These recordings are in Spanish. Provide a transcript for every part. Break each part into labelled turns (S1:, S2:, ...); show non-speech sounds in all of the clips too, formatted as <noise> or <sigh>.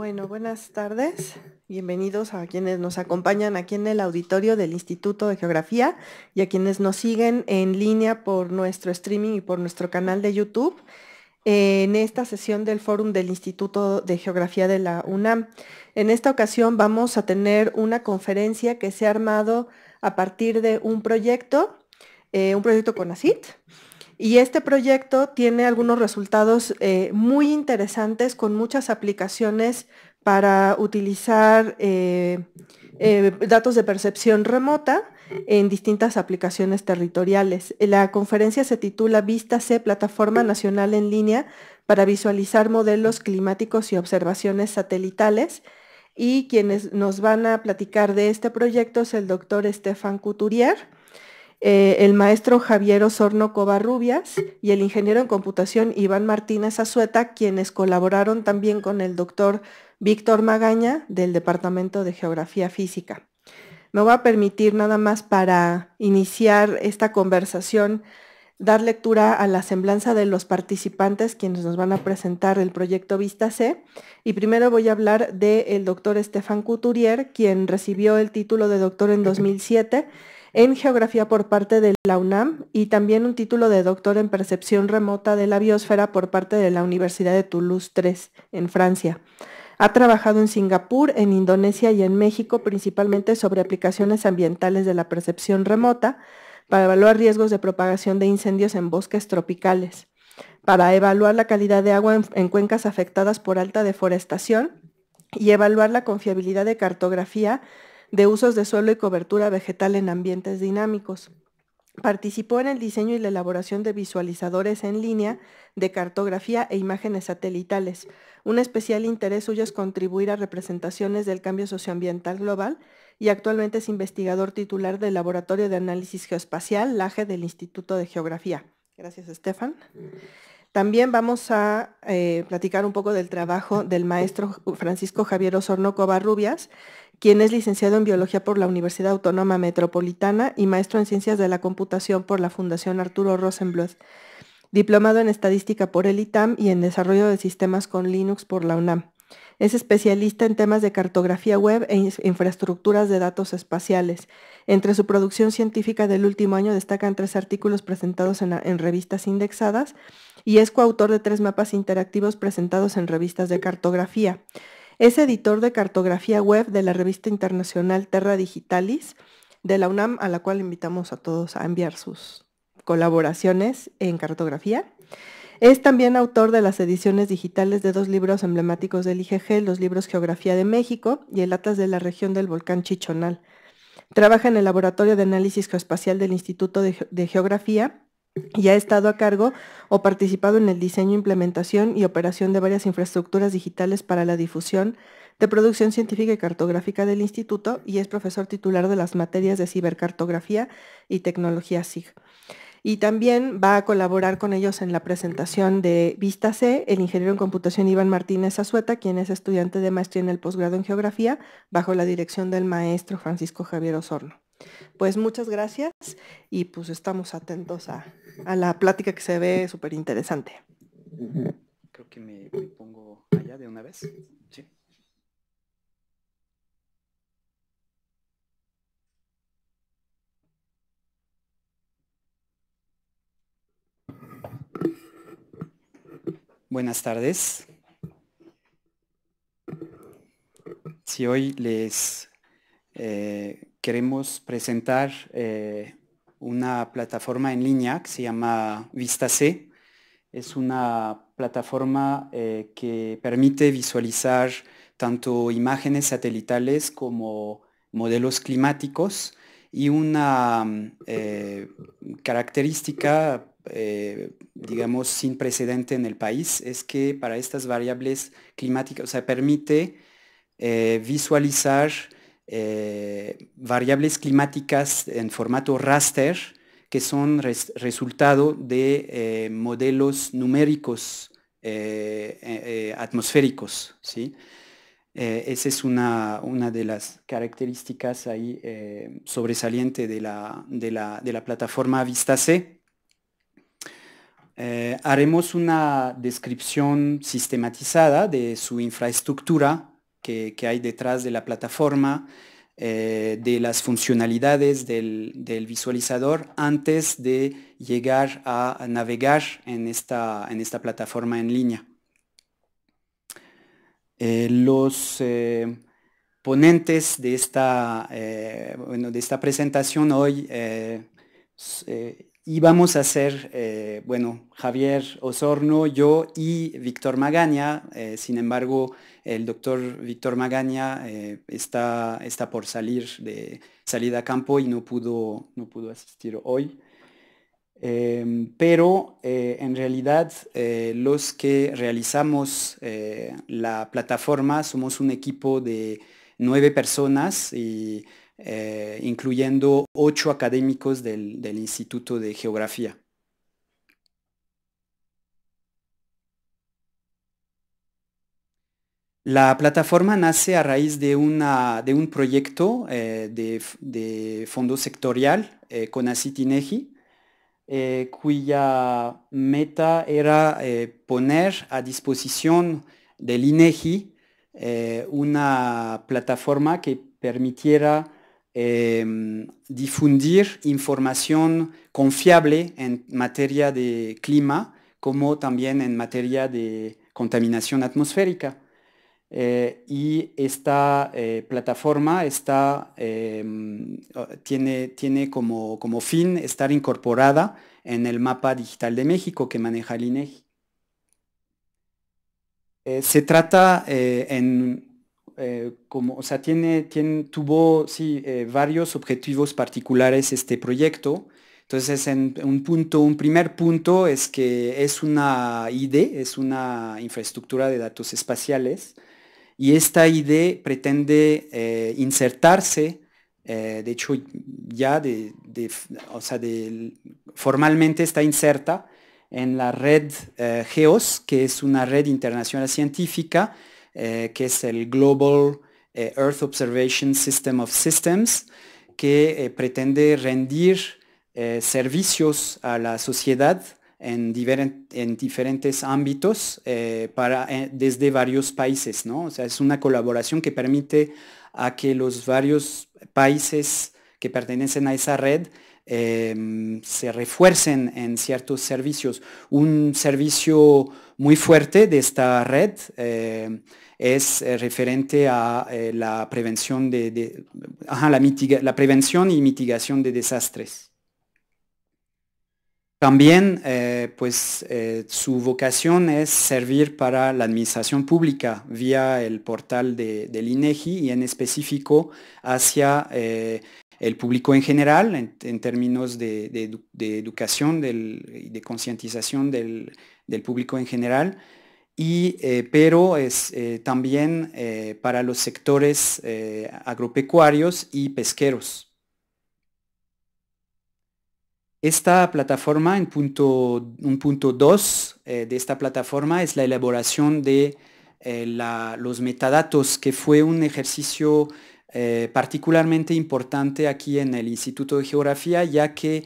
S1: Bueno, buenas tardes. Bienvenidos a quienes nos acompañan aquí en el auditorio del Instituto de Geografía y a quienes nos siguen en línea por nuestro streaming y por nuestro canal de YouTube eh, en esta sesión del Fórum del Instituto de Geografía de la UNAM. En esta ocasión vamos a tener una conferencia que se ha armado a partir de un proyecto, eh, un proyecto con ACIT, y este proyecto tiene algunos resultados eh, muy interesantes con muchas aplicaciones para utilizar eh, eh, datos de percepción remota en distintas aplicaciones territoriales. La conferencia se titula Vista C, Plataforma Nacional en Línea para visualizar modelos climáticos y observaciones satelitales. Y quienes nos van a platicar de este proyecto es el doctor Estefan Couturier eh, el maestro Javier Osorno Covarrubias y el ingeniero en computación Iván Martínez Azueta, quienes colaboraron también con el doctor Víctor Magaña del Departamento de Geografía Física. Me voy a permitir nada más para iniciar esta conversación dar lectura a la semblanza de los participantes quienes nos van a presentar el proyecto Vista C. Y primero voy a hablar del doctor Estefan Couturier, quien recibió el título de doctor en 2007 <clears throat> en Geografía por parte de la UNAM y también un título de doctor en Percepción Remota de la Biosfera por parte de la Universidad de Toulouse 3 en Francia. Ha trabajado en Singapur, en Indonesia y en México principalmente sobre aplicaciones ambientales de la percepción remota para evaluar riesgos de propagación de incendios en bosques tropicales, para evaluar la calidad de agua en, en cuencas afectadas por alta deforestación y evaluar la confiabilidad de cartografía de usos de suelo y cobertura vegetal en ambientes dinámicos. Participó en el diseño y la elaboración de visualizadores en línea de cartografía e imágenes satelitales. Un especial interés suyo es contribuir a representaciones del cambio socioambiental global y actualmente es investigador titular del Laboratorio de Análisis Geoespacial, LAGE, del Instituto de Geografía. Gracias, Estefan. También vamos a eh, platicar un poco del trabajo del maestro Francisco Javier Osorno Covarrubias, quien es licenciado en Biología por la Universidad Autónoma Metropolitana y maestro en Ciencias de la Computación por la Fundación Arturo Rosenbluth, diplomado en Estadística por el ITAM y en Desarrollo de Sistemas con Linux por la UNAM. Es especialista en temas de cartografía web e infraestructuras de datos espaciales. Entre su producción científica del último año destacan tres artículos presentados en, en, revistas indexadas y es coautor de tres mapas interactivos presentados en revistas de cartografía. Es editor de cartografía web de la revista internacional Terra Digitalis de la UNAM, a la cual invitamos a todos a enviar sus colaboraciones en cartografía. Es también autor de las ediciones digitales de dos libros emblemáticos del IGG, los libros Geografía de México y El Atlas de la región del volcán Chichonal. Trabaja en el Laboratorio de Análisis Geoespacial del Instituto de, de Geografía y ha estado a cargo o participado en el diseño, implementación y operación de varias infraestructuras digitales para la difusión de producción científica y cartográfica del instituto y es profesor titular de las materias de cibercartografía y tecnología SIG. Y también va a colaborar con ellos en la presentación de Vista C, el ingeniero en computación Iván Martínez Azueta, quien es estudiante de maestría en el posgrado en geografía, bajo la dirección del maestro Francisco Javier Osorno. Pues muchas gracias y pues estamos atentos a, a la plática que se ve súper interesante.
S2: Creo que me, pongo allá de una vez. Buenas tardes. Si hoy les eh, queremos presentar eh, una plataforma en línea que se llama Vista C. Es una plataforma eh, que permite visualizar tanto imágenes satelitales como modelos climáticos y una eh, característica, eh, digamos, sin precedente en el país es que para estas variables climáticas, o sea, permite visualizar eh, variables climáticas en formato raster que son resultado de eh, modelos numéricos eh, atmosféricos. ¿sí? esa es una, de las características ahí sobresaliente de la, plataforma VISTA C haremos una descripción sistematizada de su infraestructura que, hay detrás de la plataforma, eh, de las funcionalidades del, visualizador antes de llegar a navegar en esta, plataforma en línea. Eh, los eh, ponentes de esta, de esta presentación hoy y vamos a ser, eh, bueno, Javier Osorno, yo y Víctor Magaña. Eh, sin embargo, el doctor Víctor Magaña eh, está, está por salir de salida a campo y no pudo, no pudo asistir hoy. Em, pero en realidad los que realizamos la plataforma somos un equipo de nueve personas y eh, incluyendo ocho académicos del, Instituto de Geografía. La plataforma nace a raíz de, un proyecto eh, de, fondo sectorial eh, con ACIT eh, cuya meta era poner a disposición del INEGI una plataforma que permitiera Em, difundir información confiable en materia de clima como también en materia de contaminación atmosférica. Eh, y esta eh, plataforma está, em, tiene, tiene como, como fin estar incorporada en el mapa digital de México que maneja el INEGI. E eh, se trata en eh, como, o sea, tuvo, eh, varios objetivos particulares este proyecto. Entonces, un primer punto es que es una ID, es una infraestructura de datos espaciales, y esta ID pretende eh, insertarse, de hecho, ya formalmente está inserta en la red GEOS, que es una red internacional científica, eh, que es el Global eh, Earth Observation System of Systems, que eh, pretende rendir servicios a la sociedad en, diferentes ámbitos desde varios países. sea, es una colaboración que permite a que los varios países que pertenecen a esa red em, se refuercen en ciertos servicios. Un servicio muy fuerte de esta red eh, es eh, referente a eh, la prevención de, la, prevención y mitigación de desastres. También, pues, su vocación es servir para la administración pública vía el portal del INEGI e y en específico hacia el público en general en, términos de educación y de concientización del, del público en general, y, eh, pero es eh, también eh, para los sectores agropecuarios y pesqueros. Esta plataforma, en punto, un punto 2 de esta plataforma, es la elaboración de los metadatos, que fue un ejercicio particularmente importante aquí en el Instituto de Geografía, ya que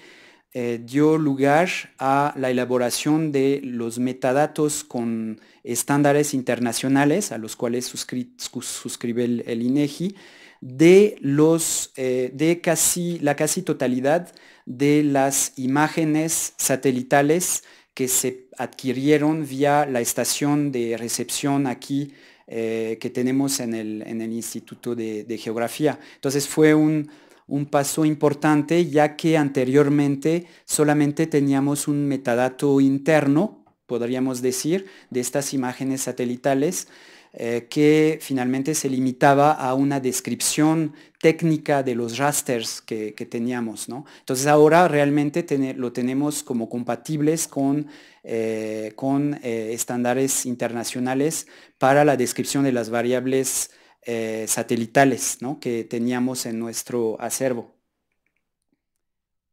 S2: eh, dio lugar a la elaboración de los metadatos con estándares internacionales a los cuales suscribe el, INEGI e de, los, eh, de casi, la casi totalidad de las imágenes satelitales que se adquirieron vía la estación de recepción aquí eh, que tenemos en el, en el Instituto de, de Geografía. Entonces fue un, un paso importante ya que anteriormente solamente teníamos un metadato interno, podríamos decir, de estas imágenes satelitales eh, que finalmente se limitaba a una descripción técnica de los rasters que, teníamos. Entonces ahora realmente lo tenemos como compatibles con, eh, eh, estándares internacionales para la descripción de las variables eh, satelitales ¿no? que teníamos en nuestro acervo.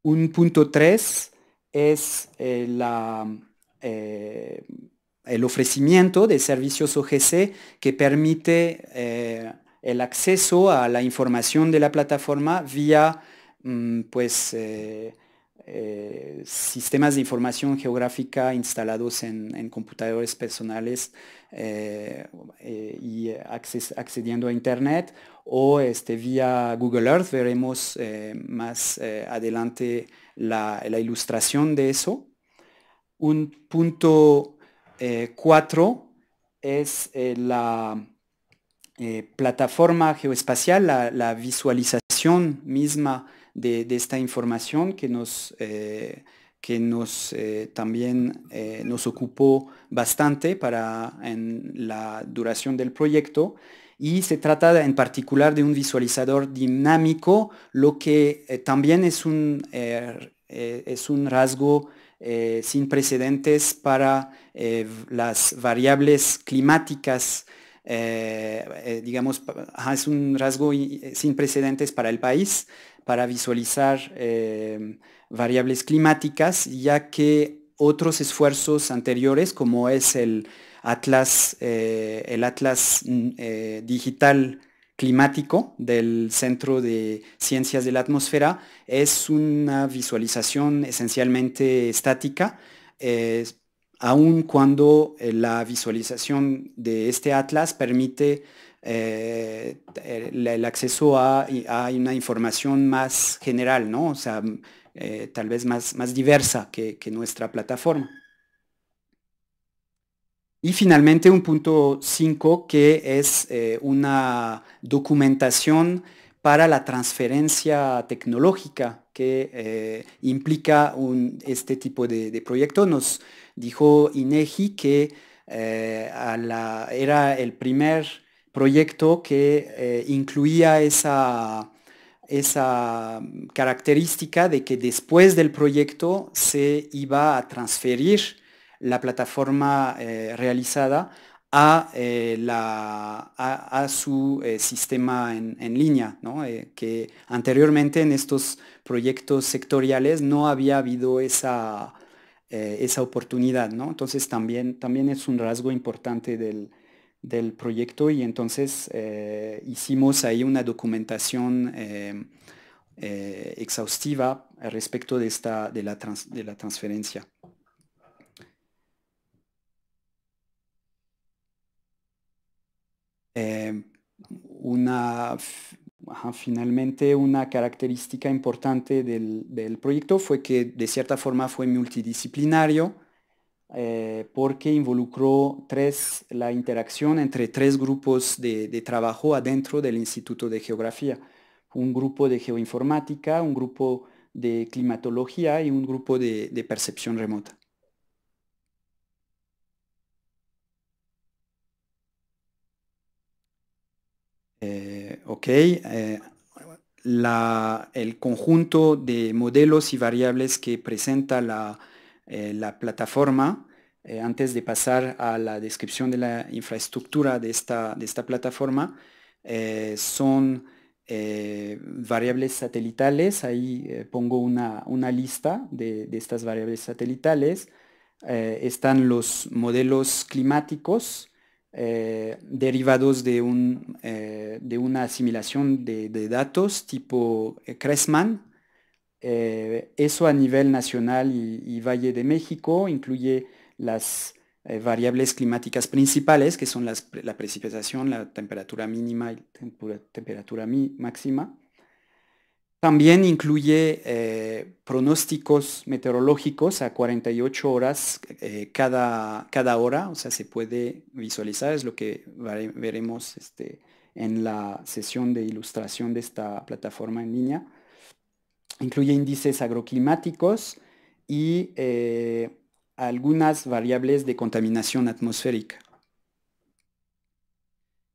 S2: Un punto tres es eh, eh, el ofrecimiento de servicios OGC que permite el acceso a la información de la plataforma vía mm, pues, eh, sistemas de información geográfica instalados en, computadores personales eh, eh, y accediendo a Internet o este, vía Google Earth. Veremos más adelante la, ilustración de eso. Un punto cuatro es la plataforma geoespacial, la visualización misma de, esta información que nos, eh, eh, también eh, nos ocupó bastante para en la duración del proyecto y se trata en particular de un visualizador dinámico, lo que también es un, es un rasgo sin precedentes para las variables climáticas. digamos, es un rasgo sin precedentes para el país, para visualizar eh, variables climáticas, ya que otros esfuerzos anteriores, como es el Atlas, eh, el Atlas mm, eh, Digital Climático del Centro de Ciencias de la Atmósfera, es una visualización esencialmente estática aun cuando la visualización de este atlas permite eh, el, acceso a, una información más general, ¿no? O sea, eh, tal vez más, diversa que, nuestra plataforma. Y finalmente un punto 5 que es eh, una documentación para la transferencia tecnológica que implica este tipo de, proyecto. Nos dijo INEGI que era el primer proyecto que eh, incluía esa, esa característica de que después del proyecto se iba a transferir la plataforma eh, realizada a, eh, la, a, su sistema en, línea, que anteriormente en estos proyectos sectoriales no había habido esa, esa oportunidad. ¿no? Entonces también, también es un rasgo importante del, del proyecto y entonces eh, hicimos ahí una documentación eh, eh, exhaustiva respecto de, esta, de, la de la transferencia. una, finalmente, una característica importante del, proyecto fue que de cierta forma fue multidisciplinario, eh, porque involucró tres, la interacción entre tres grupos de, trabajo adentro del Instituto de Geografía. Un grupo de geoinformática, un grupo de climatología y un grupo de, percepción remota. Eh, ok, eh, la, el conjunto de modelos y variables que presenta la, eh, la plataforma, eh, antes de pasar a la descripción de la infraestructura de esta, de esta plataforma, eh, son variables satelitales. Ahí pongo una, lista de, estas variables satelitales. están los modelos climáticos derivados de, de, una asimilación de, datos tipo Cressman, eh, eso a nivel nacional y, Valle de México incluye las eh, variables climáticas principales, que son la precipitación, la temperatura mínima y la temperatura máxima. También incluye eh, pronósticos meteorológicos a 48 horas cada, hora, o sea, se puede visualizar, es lo que veremos este, en la sesión de ilustración de esta plataforma en línea. Incluye índices agroclimáticos y eh, algunas variables de contaminación atmosférica.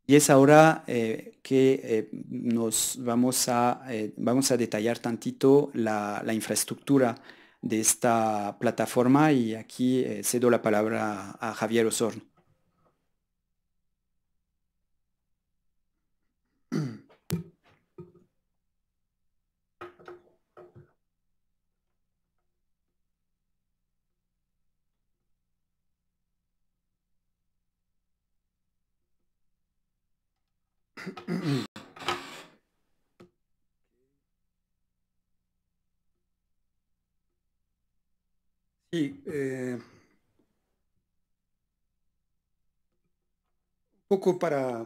S2: Y es ahora eh, que eh, nos vamos a, vamos a detallar tantito la, infraestructura de esta plataforma y aquí cedo la palabra a Javier Osorno. <clears throat>
S1: Sí,
S3: eh, un poco para,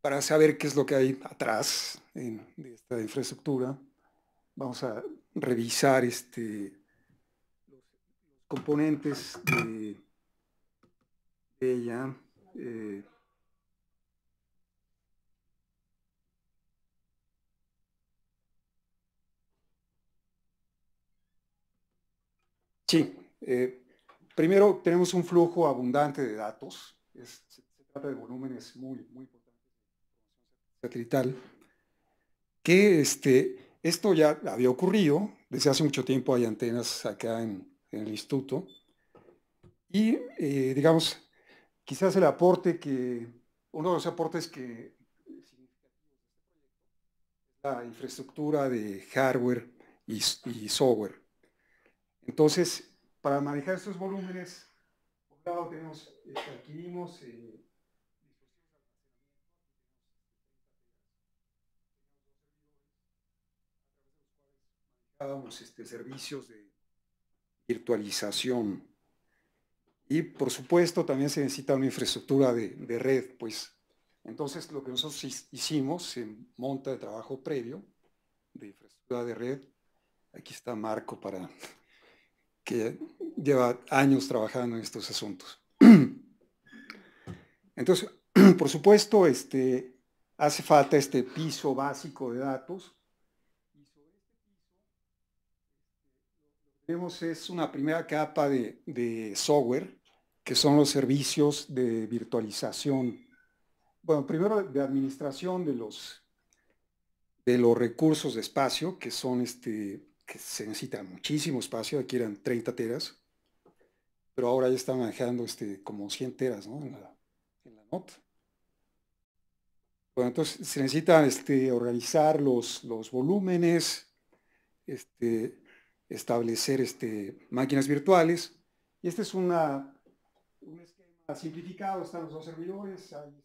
S3: para saber qué es lo que hay atrás en, de esta infraestructura, vamos a revisar este, los componentes de, ella. Eh, Sí. Eh, primero, tenemos un flujo abundante de datos. se trata de volúmenes muy, muy importantes satelital. Que este, esto ya había ocurrido. Desde hace mucho tiempo hay antenas acá en, el instituto. Y, eh, digamos, quizás el aporte que, uno de los aportes que este la infraestructura de hardware y software entonces, para manejar estos volúmenes, por un lado tenemos, este, adquirimos eh, este, servicios de virtualización y por supuesto también se necesita una infraestructura de, red, pues entonces lo que nosotros hicimos en monta de trabajo previo de infraestructura de red. Aquí está Marco para que lleva años trabajando en estos asuntos. <clears throat> Entonces, <clears throat> por supuesto, este, hace falta este piso básico de datos. Vemos es una primera capa de, de software, que son los servicios de virtualización. Bueno, primero de administración de los, de los recursos de espacio, que son este, que se necesita muchísimo espacio, aquí eran 30 teras, pero ahora ya están manejando este, como 100 teras en, la, Bueno, entonces se necesita este, organizar los, los volúmenes, este, establecer este, máquinas virtuales, y este es una, un esquema simplificado, están los dos servidores, hay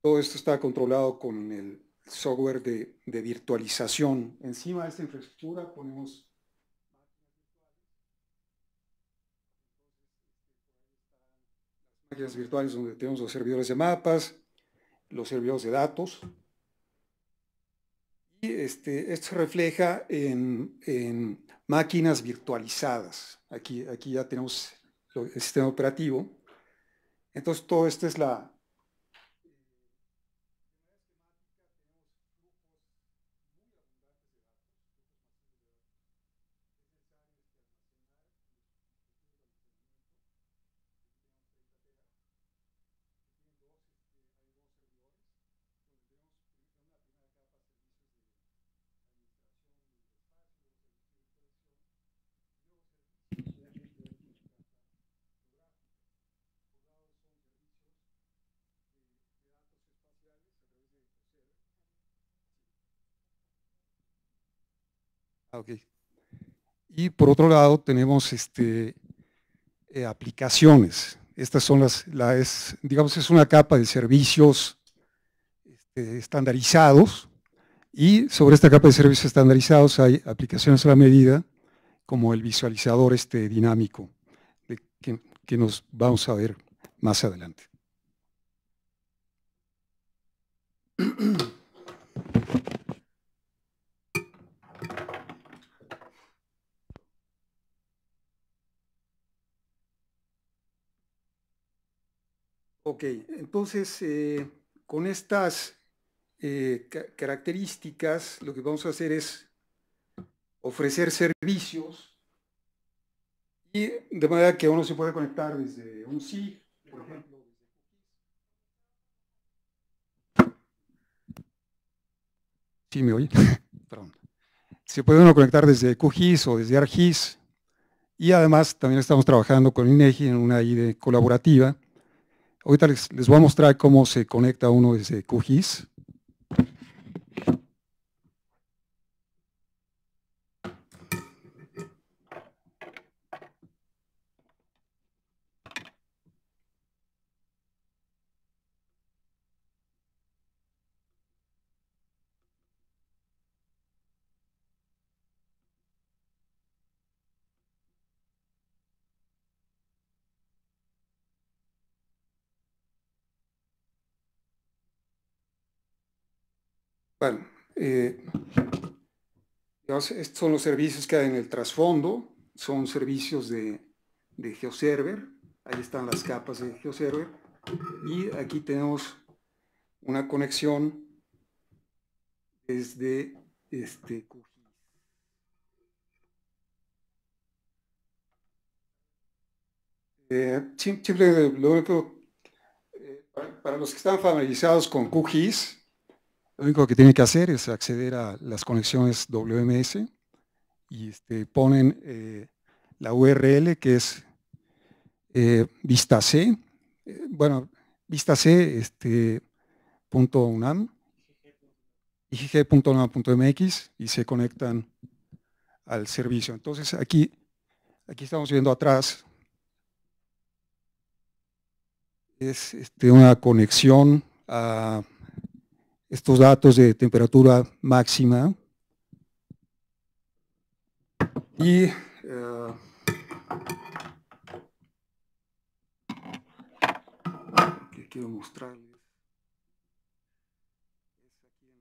S3: Todo esto está controlado con el software de, virtualización. Encima de esta infraestructura ponemos máquinas virtuales donde tenemos los servidores de mapas, los servidores de datos. Y este, esto se refleja en, máquinas virtualizadas. Aquí, aquí ya tenemos el sistema operativo. Entonces, todo esto es la, Ah, y por otro lado tenemos este,
S4: eh, aplicaciones.
S3: Estas son las, es, digamos, es una capa de servicios este, estandarizados y sobre esta capa de servicios estandarizados hay aplicaciones a la medida como el visualizador este dinámico que, que nos vamos a ver más adelante. <clears throat> Ok, entonces eh, con estas eh, características lo que vamos a hacer es ofrecer servicios y de manera que uno se puede conectar desde un SIG, por ejemplo. ¿Sí me oye? <laughs> Perdón. Se puede uno conectar desde QGIS o desde ARGIS. Y además también estamos trabajando con INEGI en una ID colaborativa Ahorita les, voy a mostrar cómo se conecta uno ese QGIS Bueno, eh, estos son los servicios que hay en el trasfondo, son servicios de, GeoServer, ahí están las capas de GeoServer, y aquí tenemos una conexión desde este eh, eh, para, para, los que están familiarizados con QGIS, lo único que tiene que hacer es acceder a las conexiones WMS y este, ponen eh, la URL que es eh, vista C, eh, bueno, vista C, este, punto unam, y se conectan al servicio. Entonces aquí, aquí estamos viendo atrás, es este, una conexión a estos datos de temperatura máxima. Y eh, quiero mostrarles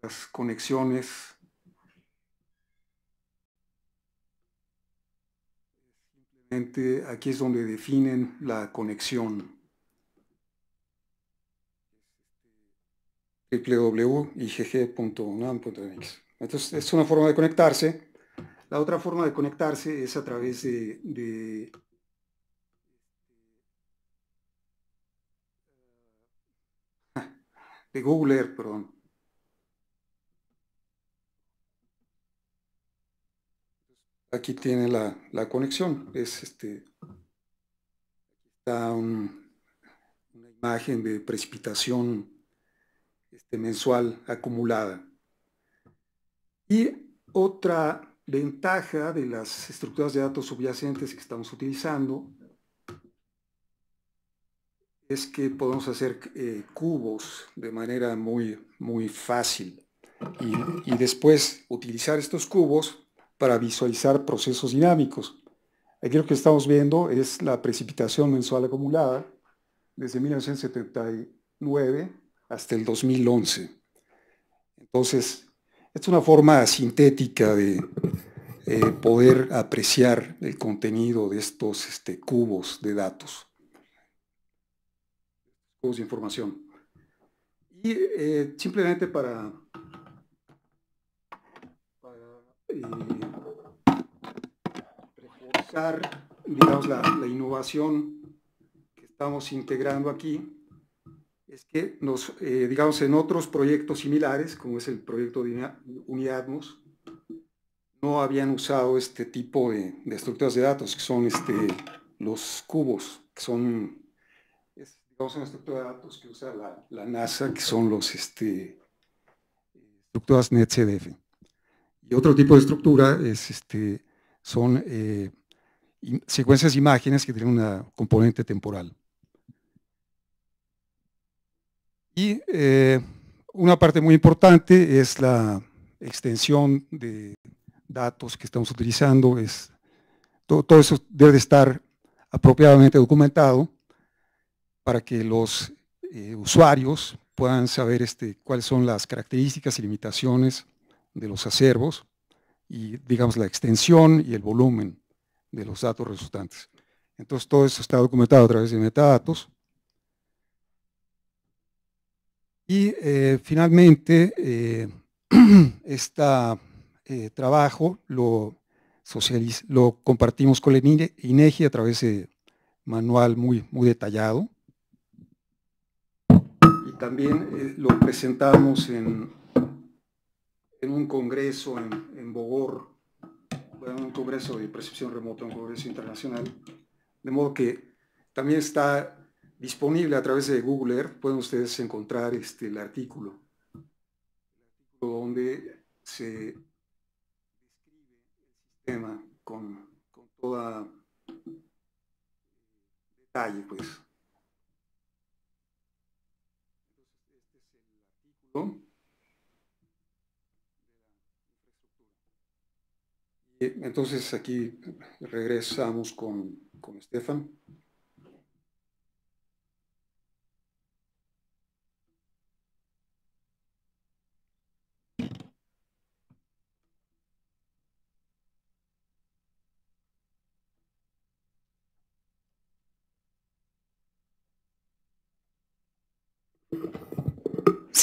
S3: las conexiones simplemente aquí es donde definen la conexión. www.igg.unam.mx. Entonces, es una forma de conectarse. La otra forma de conectarse es a través de, de Google perdón. Aquí tiene la, conexión. Es este está una imagen de precipitación este, mensual acumulada. Y otra ventaja de las estructuras de datos subyacentes que estamos utilizando es que podemos hacer eh, cubos de manera muy, muy fácil y, y, después utilizar estos cubos para visualizar procesos dinámicos. Aquí lo que estamos viendo es la precipitación mensual acumulada desde 1979 hasta el 2011. Entonces, es una forma sintética de eh, poder apreciar el contenido de estos este, cubos de datos, cubos de información. Y eh, simplemente para, eh, reforzar digamos, la innovación que estamos integrando aquí, es que nos, eh, digamos, en otros proyectos similares, como es el proyecto de Uniatmos, no habían usado este tipo de, estructuras de datos, que son este, los cubos, que son, es, digamos, una estructura de datos que usa la, NASA, que son los este, estructuras NetCDF. Y otro tipo de estructura es, este, son eh, secuencias de imágenes que tienen una componente temporal. Y eh, una parte muy importante es la extensión de datos que estamos utilizando. Es, todo, eso debe estar apropiadamente documentado para que los eh, usuarios puedan saber este, cuáles son las características y limitaciones de los acervos y, digamos, la extensión y el volumen de los datos resultantes. Entonces, todo eso está documentado a través de metadatos Y eh, finalmente, <clears throat> este trabajo lo, compartimos con el INEGI a través de manual muy, muy detallado. Y también lo presentamos en, en un congreso en, Bogor, en un congreso de percepción remota, un congreso internacional. De modo que también está disponible a través de Google Earth, pueden ustedes encontrar este, el artículo donde se describe el sistema con, con toda detalle, pues. Entonces, este aquí regresamos con Estefan.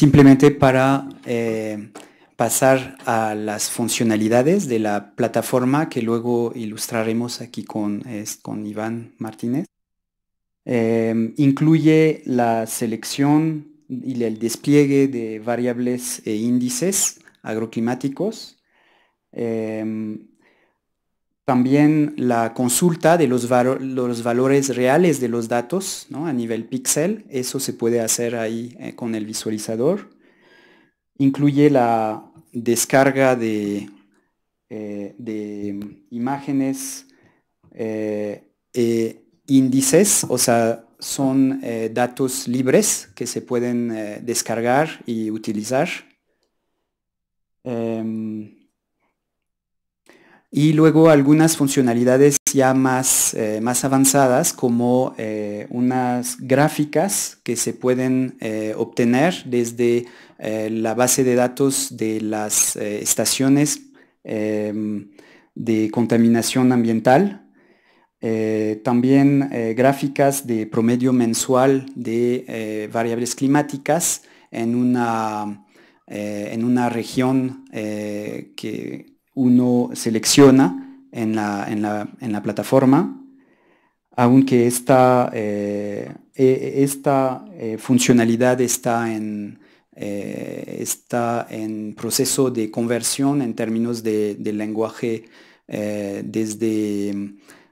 S2: simplemente para eh, pasar a las funcionalidades de la plataforma que luego ilustraremos aquí con, con Iván Martínez. Em, incluye la selección y el despliegue de variables e índices agroclimáticos. Em, también la consulta de los, los valores reales de los datos a nivel píxel, eso se puede hacer ahí eh, con el visualizador. Incluye la descarga de, eh, de imágenes eh, e índices, o sea, son datos libres que se pueden descargar y utilizar. Em, y luego algunas funcionalidades ya más, eh, más avanzadas como eh, unas gráficas que se pueden eh, obtener desde la base de datos de las estaciones em, de contaminación ambiental. también gráficas de promedio mensual de variables climáticas en una, en una región que uno selecciona en la, plataforma, aunque esta, eh, e, e, esta eh, funcionalidad está en, eh, está en proceso de conversión en términos del de lenguaje desde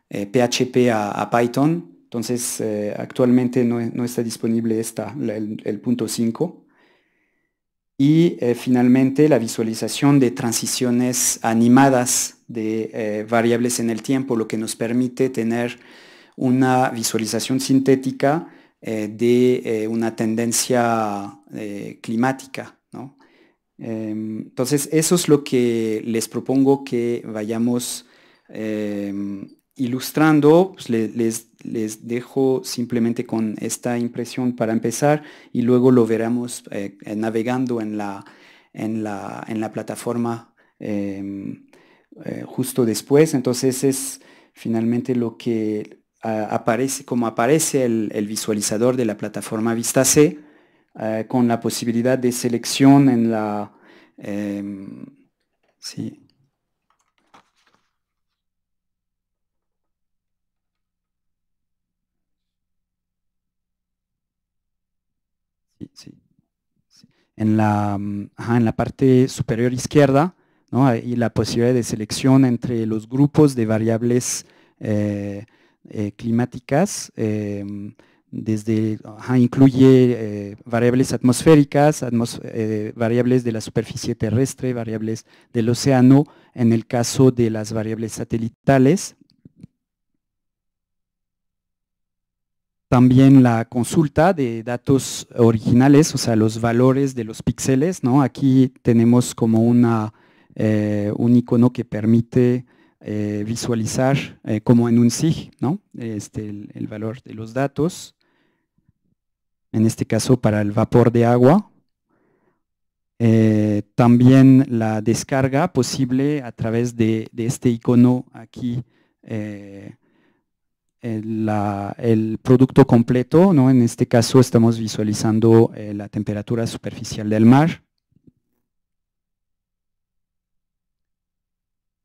S2: PHP a, Python. Entonces, actualmente no, está disponible esta, el punto 5 y eh, finalmente la visualización de transiciones animadas de eh, variables en el tiempo, lo que nos permite tener una visualización sintética eh, de una tendencia climática. Em, entonces, eso es lo que les propongo que vayamos em, ilustrando. Pues, les les dejo simplemente con esta impresión para empezar y luego lo veremos eh, eh, navegando en la, la, en la plataforma em, eh, justo después. Entonces es finalmente lo que aparece, como aparece el, visualizador de la plataforma Vista C, con la posibilidad de selección en la... Em, sí, Mm, en la, parte superior izquierda, ¿no? y la posibilidad de selección entre los grupos de variables eh, eh, climáticas, em, desde, incluye eh, variables atmosféricas, variables de la superficie terrestre, variables del océano, en el caso de las variables satelitales, también la consulta de datos originales, o sea, los valores de los píxeles, ¿no? Aquí tenemos como una, eh, un icono que permite eh, visualizar eh, como en un SIG, ¿no? Este, el, valor de los datos, en este caso para el vapor de agua. también la descarga posible a través de, de este icono aquí el producto completo, ¿no? en este caso estamos visualizando eh, la temperatura superficial del mar,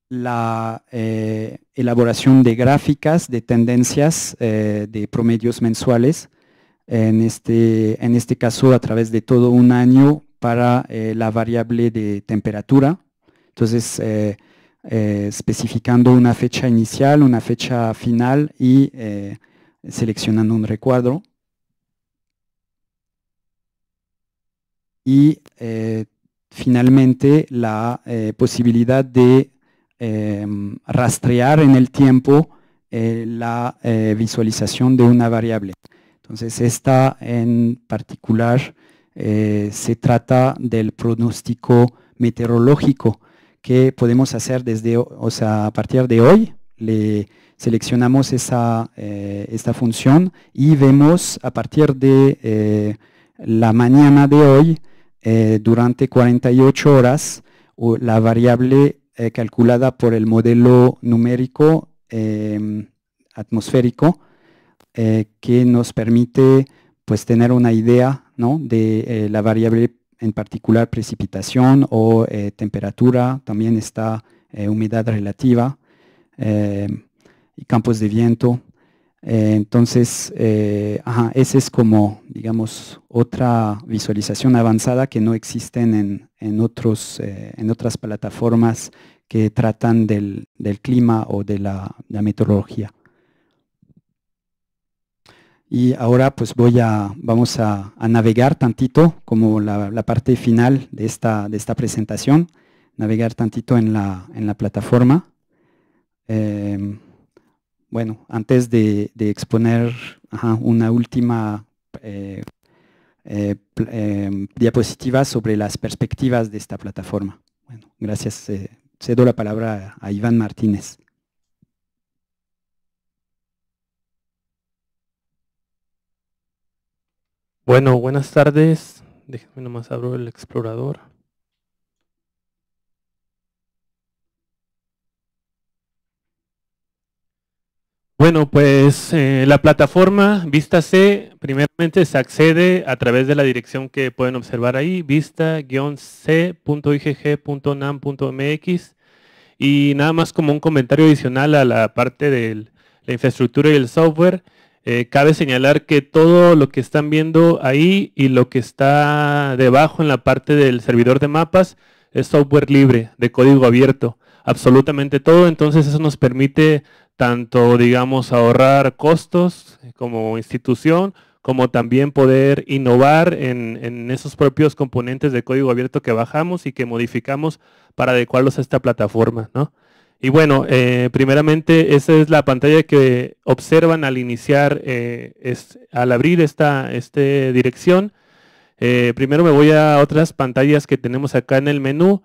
S2: la eh, elaboración de gráficas de tendencias eh, de promedios mensuales, en este, en este caso a través de todo un año para la variable de temperatura. Entonces, eh, especificando una fecha inicial, una fecha final y eh, seleccionando un recuadro. Y eh, finalmente la posibilidad de em, rastrear en el tiempo la visualización de una variable. Entonces esta en particular se trata del pronóstico meteorológico que podemos hacer desde, o sea, a partir de hoy, le seleccionamos eh, esta función y vemos a partir de eh, la mañana de hoy, eh, durante 48 horas, la variable calculada por el modelo numérico em, atmosférico que nos permite pues, tener una idea de la variable en particular precipitación o eh, temperatura, también está eh, humedad relativa eh, y campos de viento. entonces, esa es como, digamos, otra visualización avanzada que no existen en, otros, en otras plataformas que tratan del, clima o de la meteorología. Y ahora pues voy a, vamos a, navegar tantito como la, parte final de esta, de esta presentación, navegar tantito en la, en la plataforma. Em, bueno, antes de, exponer una última eh, eh, em, diapositiva sobre las perspectivas de esta plataforma. Bueno, gracias. Eh, cedo la palabra a Iván Martínez.
S4: Bueno, buenas tardes. Déjenme nomás abro el explorador. Bueno, pues eh, la plataforma Vista C primeramente se accede a través de la dirección que pueden observar ahí, vista-c.igg.nam.mx y nada más como un comentario adicional a la parte de la infraestructura y el software, eh, cabe señalar que todo lo que están viendo ahí y lo que está debajo en la parte del servidor de mapas es software libre, de código abierto, absolutamente todo. Entonces eso nos permite tanto, digamos, ahorrar costos como institución, como también poder innovar en, en, esos propios componentes de código abierto que bajamos y que modificamos para adecuarlos a esta plataforma, ¿no? Y bueno, eh, primeramente esa es la pantalla que observan al iniciar, eh, al abrir esta, este dirección. Eh, primero me voy a otras pantallas que tenemos acá en el menú.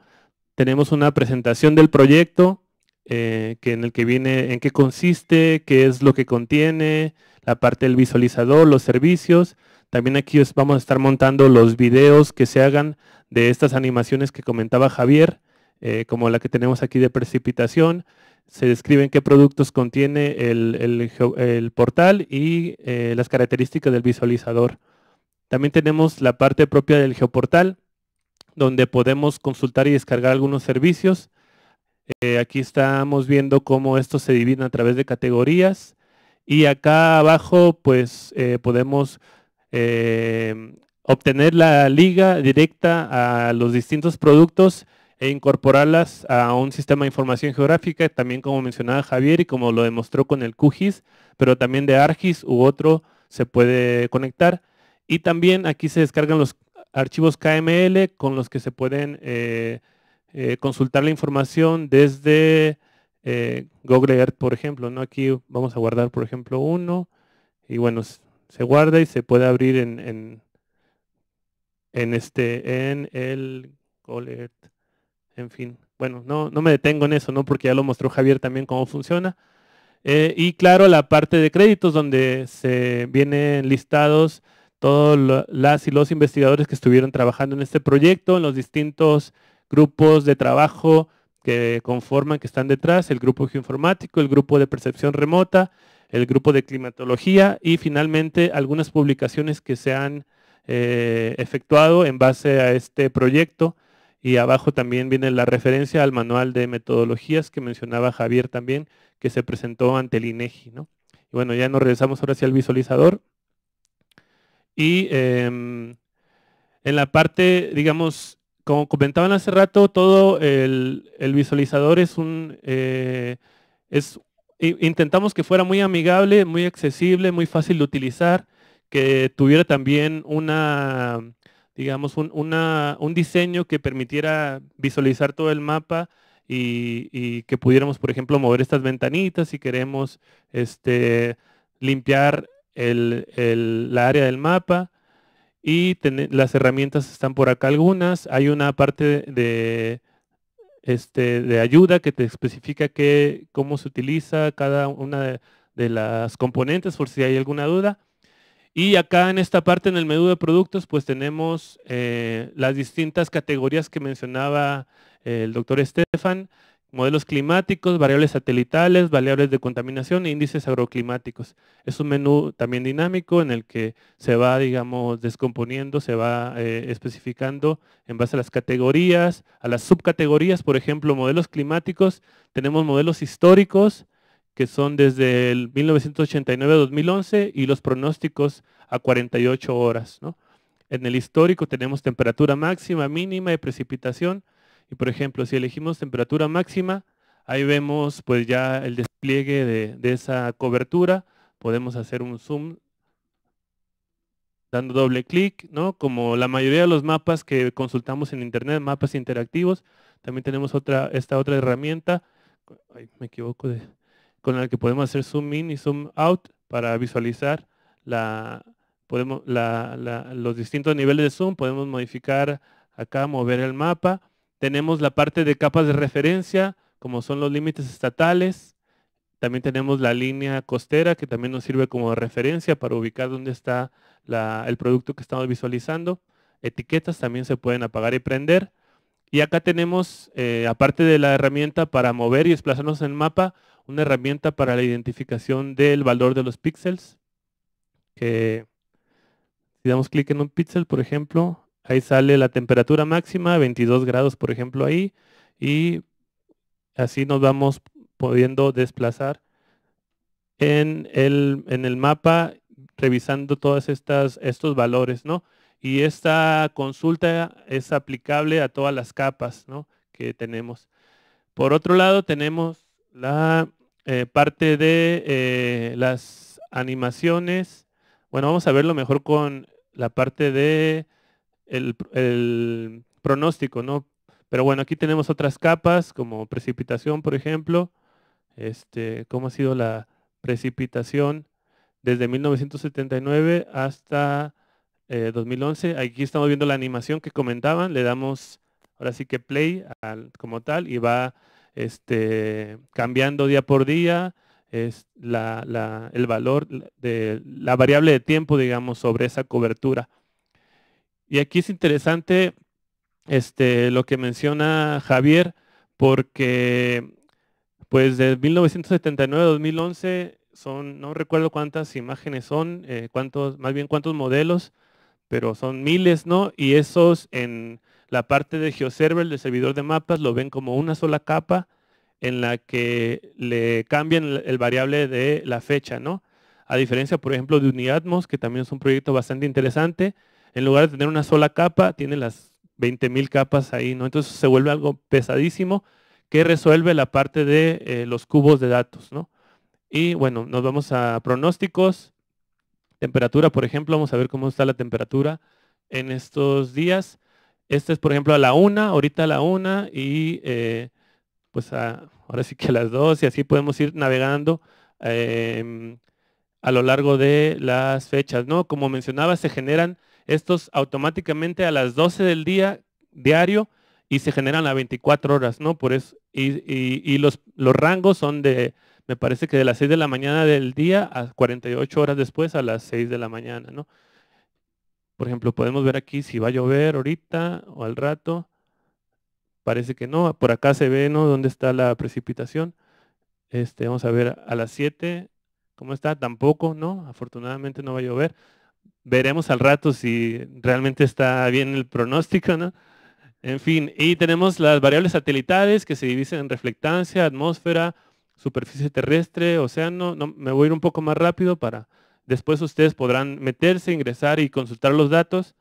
S4: Tenemos una presentación del proyecto, que en el que viene en qué consiste, qué es lo que contiene, la parte del visualizador, los servicios. También aquí vamos a estar montando los videos que se hagan de estas animaciones que comentaba Javier. Eh, como la que tenemos aquí de precipitación. Se describen qué productos contiene el, portal y eh, las características del visualizador. También tenemos la parte propia del geoportal, donde podemos consultar y descargar algunos servicios. Eh, aquí estamos viendo cómo estos se dividen a través de categorías. Y acá abajo, pues podemos obtener la liga directa a los distintos productos e incorporarlas a un sistema de información geográfica, también como mencionaba Javier y como lo demostró con el QGIS, pero también de ARGIS u otro se puede conectar. Y también aquí se descargan los archivos KML con los que se pueden eh, eh, consultar la información desde eh, Google Earth, por ejemplo. ¿no? Aquí vamos a guardar, por ejemplo, uno. Y bueno, se guarda y se puede abrir en, en, este, en el Google Earth. En fin, bueno, no, me detengo en eso, ¿no? Porque ya lo mostró Javier también cómo funciona. Eh, y claro, la parte de créditos donde se vienen listados todas las y los investigadores que estuvieron trabajando en este proyecto, en los distintos grupos de trabajo que conforman, que están detrás, el grupo geoinformático, el grupo de percepción remota, el grupo de climatología y finalmente algunas publicaciones que se han eh, efectuado en base a este proyecto y abajo también viene la referencia al manual de metodologías que mencionaba Javier también, que se presentó ante el INEGI. E ¿no? Y bueno, ya nos regresamos ahora hacia el visualizador. Y em, en la parte, digamos, como comentaban hace rato, todo el, visualizador es un... Eh, es, intentamos que fuera muy amigable, muy accesible, muy fácil de utilizar, que tuviera también una digamos, un, diseño que permitiera visualizar todo el mapa y, que pudiéramos, por ejemplo, mover estas ventanitas si queremos este, limpiar el, la área del mapa. Y las herramientas están por acá algunas. Hay una parte de, este, de ayuda que te especifica cómo se utiliza cada una de las componentes por si hay alguna duda. Y acá en esta parte, en el menú de productos, pues tenemos eh, las distintas categorías que mencionaba eh, el doctor Estefan, modelos climáticos, variables satelitales, variables de contaminación e índices agroclimáticos. Es un menú también dinámico en el que se va, digamos, descomponiendo, se va eh, especificando en base a las categorías, a las subcategorías, por ejemplo, modelos climáticos, tenemos modelos históricos, que son desde el 1989-2011 y los pronósticos a 48 horas. En el histórico tenemos temperatura máxima, mínima y precipitación. Y por ejemplo, si elegimos temperatura máxima, ahí vemos pues ya el despliegue de, esa cobertura. Podemos hacer un zoom dando doble clic, ¿no? Como la mayoría de los mapas que consultamos en internet, mapas interactivos, también tenemos otra, esta otra herramienta. Ay, me equivoco de con el que podemos hacer zoom in y zoom out para visualizar la, podemos, la, los distintos niveles de zoom, podemos modificar acá, mover el mapa. Tenemos la parte de capas de referencia, como son los límites estatales. También tenemos la línea costera, que también nos sirve como referencia para ubicar dónde está la, el producto que estamos visualizando. Etiquetas también se pueden apagar y prender. Y acá tenemos, eh, aparte de la herramienta para mover y desplazarnos en el mapa, una herramienta para la identificación del valor de los píxeles. Que si damos clic en un píxel, por ejemplo, ahí sale la temperatura máxima, 22 grados, por ejemplo, ahí. Y así nos vamos pudiendo desplazar en el, en el mapa revisando todos estos valores, ¿no? Y esta consulta es aplicable a todas las capas ¿no? que tenemos. Por otro lado, tenemos la eh, parte de eh, las animaciones. Bueno, vamos a verlo mejor con la parte de el, pronóstico, ¿no? Pero bueno, aquí tenemos otras capas como precipitación, por ejemplo. Este, cómo ha sido la precipitación desde 1979 hasta 2011. Eh, aquí estamos viendo la animación que comentaban. Le damos ahora sí que play como tal y va este, cambiando día por día es el valor de la variable de tiempo, digamos, sobre esa cobertura. Y aquí es interesante este, lo que menciona Javier, porque pues de 1979 a 2011 son, no recuerdo cuántas imágenes son, eh, cuántos, más bien cuántos modelos, pero son miles, ¿no? Y esos en la parte de GeoServer el servidor de mapas lo ven como una sola capa en la que le cambian el variable de la fecha, ¿no? A diferencia, por ejemplo, de Uniatmos, que también es un proyecto bastante interesante, en lugar de tener una sola capa, tiene las 20.000 capas ahí, ¿no? Entonces se vuelve algo pesadísimo que resuelve la parte de eh, los cubos de datos, ¿no? Y bueno, nos vamos a pronósticos, temperatura, por ejemplo, vamos a ver cómo está la temperatura en estos días. Este es, por ejemplo, a la una, ahorita a la una y eh, pues ahora sí que a las dos y así podemos ir navegando em, a lo largo de las fechas, ¿no? Como mencionaba, se generan estos automáticamente a las 12 del día diario y se generan a 24 horas, ¿no? Por eso, y, los, los rangos son de, me parece que de las 6 de la mañana del día a 48 horas después a las 6 de la mañana, ¿no? Por ejemplo, podemos ver aquí si va a llover ahorita o al rato. Parece que no. Por acá se ve, ¿no? Dónde está la precipitación. Este, vamos a ver a las 7. ¿Cómo está? Tampoco, ¿no? Afortunadamente no va a llover. Veremos al rato si realmente está bien el pronóstico, ¿no? En fin, y tenemos las variables satelitales que se dividen en reflectancia, atmósfera, superficie terrestre, océano. No, me voy a ir un poco más rápido para Después ustedes podrán meterse, ingresar y consultar los datos.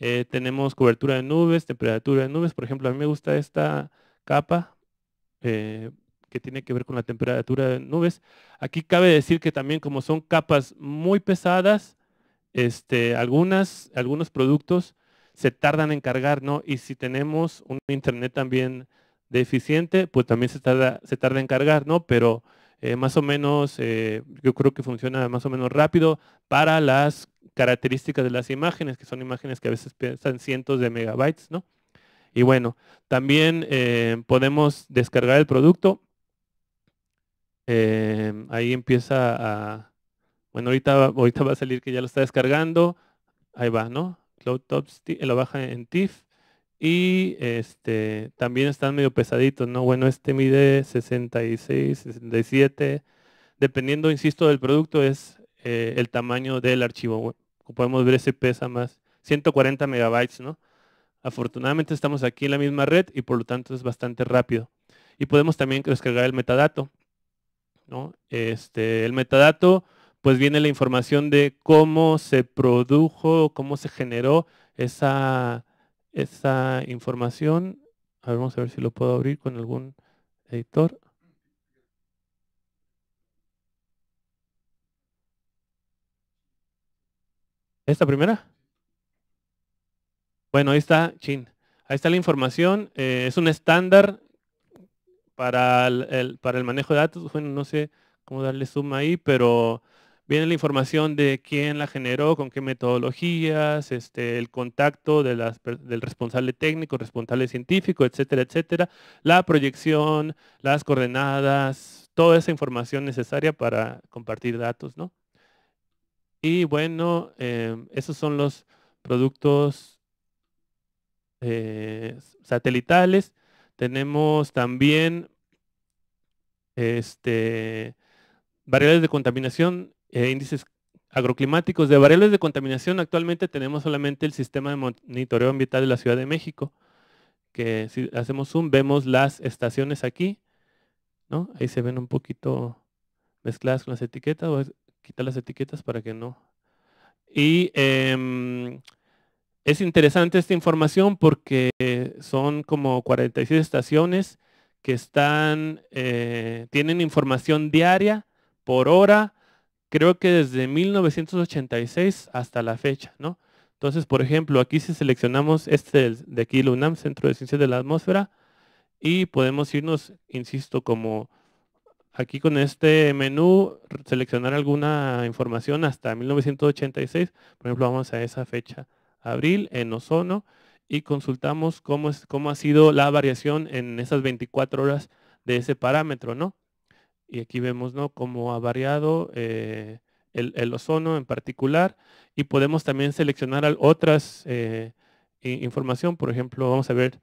S4: Eh, tenemos cobertura de nubes, temperatura de nubes. Por ejemplo, a mí me gusta esta capa eh, que tiene que ver con la temperatura de nubes. Aquí cabe decir que también como son capas muy pesadas, este, algunas, algunos productos se tardan en cargar, ¿no? Y si tenemos un internet también deficiente, pues también se tarda, se tarda en cargar, ¿no? Pero eh, más o menos, eh, yo creo que funciona más o menos rápido para las características de las imágenes, que son imágenes que a veces pesan cientos de megabytes, ¿no? Y bueno, también eh, podemos descargar el producto. Em, ahí empieza a... Bueno, ahorita, ahorita va a salir que ya lo está descargando. Ahí va, ¿no? Cloud lo baja en TIFF. Y este, también están medio pesaditos, ¿no? Bueno, este mide 66, 67, dependiendo, insisto, del producto, es eh, el tamaño del archivo Como podemos ver, ese pesa más, 140 megabytes, ¿no? Afortunadamente estamos aquí en la misma red y por lo tanto es bastante rápido. Y podemos también descargar el metadato, ¿no? Este, el metadato, pues viene la información de cómo se produjo, cómo se generó esa esta información. A ver, vamos a ver si lo puedo abrir con algún editor. ¿Esta primera? Bueno, ahí está, chin. Ahí está la información. Eh, es un estándar para el, para el manejo de datos. Bueno, no sé cómo darle suma ahí, pero viene la información de quién la generó, con qué metodologías, este, el contacto del responsable técnico, responsable científico, etcétera, etcétera, la proyección, las coordenadas, toda esa información necesaria para compartir datos, Y bueno, eh, esos son los productos eh, satelitales. Tenemos también este, variables de contaminación eh, índices agroclimáticos. De variables de contaminación, actualmente tenemos solamente el sistema de monitoreo ambiental de la Ciudad de México, que si hacemos zoom, vemos las estaciones aquí, ¿no? Ahí se ven un poquito mezcladas con las etiquetas, voy a quitar las etiquetas para que no. Y em, es interesante esta información porque son como 46 estaciones que están, eh, tienen información diaria, por hora, creo que desde 1986 hasta la fecha, ¿no? Entonces, por ejemplo, aquí si seleccionamos este de aquí, el UNAM, Centro de Ciencias de la Atmósfera, y podemos irnos, insisto, como aquí con este menú, seleccionar alguna información hasta 1986. Por ejemplo, vamos a esa fecha, abril, en ozono, y consultamos cómo, es, cómo ha sido la variación en esas 24 horas de ese parámetro, ¿no? Y aquí vemos ¿no? cómo ha variado eh, el, ozono en particular. Y podemos también seleccionar otras eh, información. Por ejemplo, vamos a ver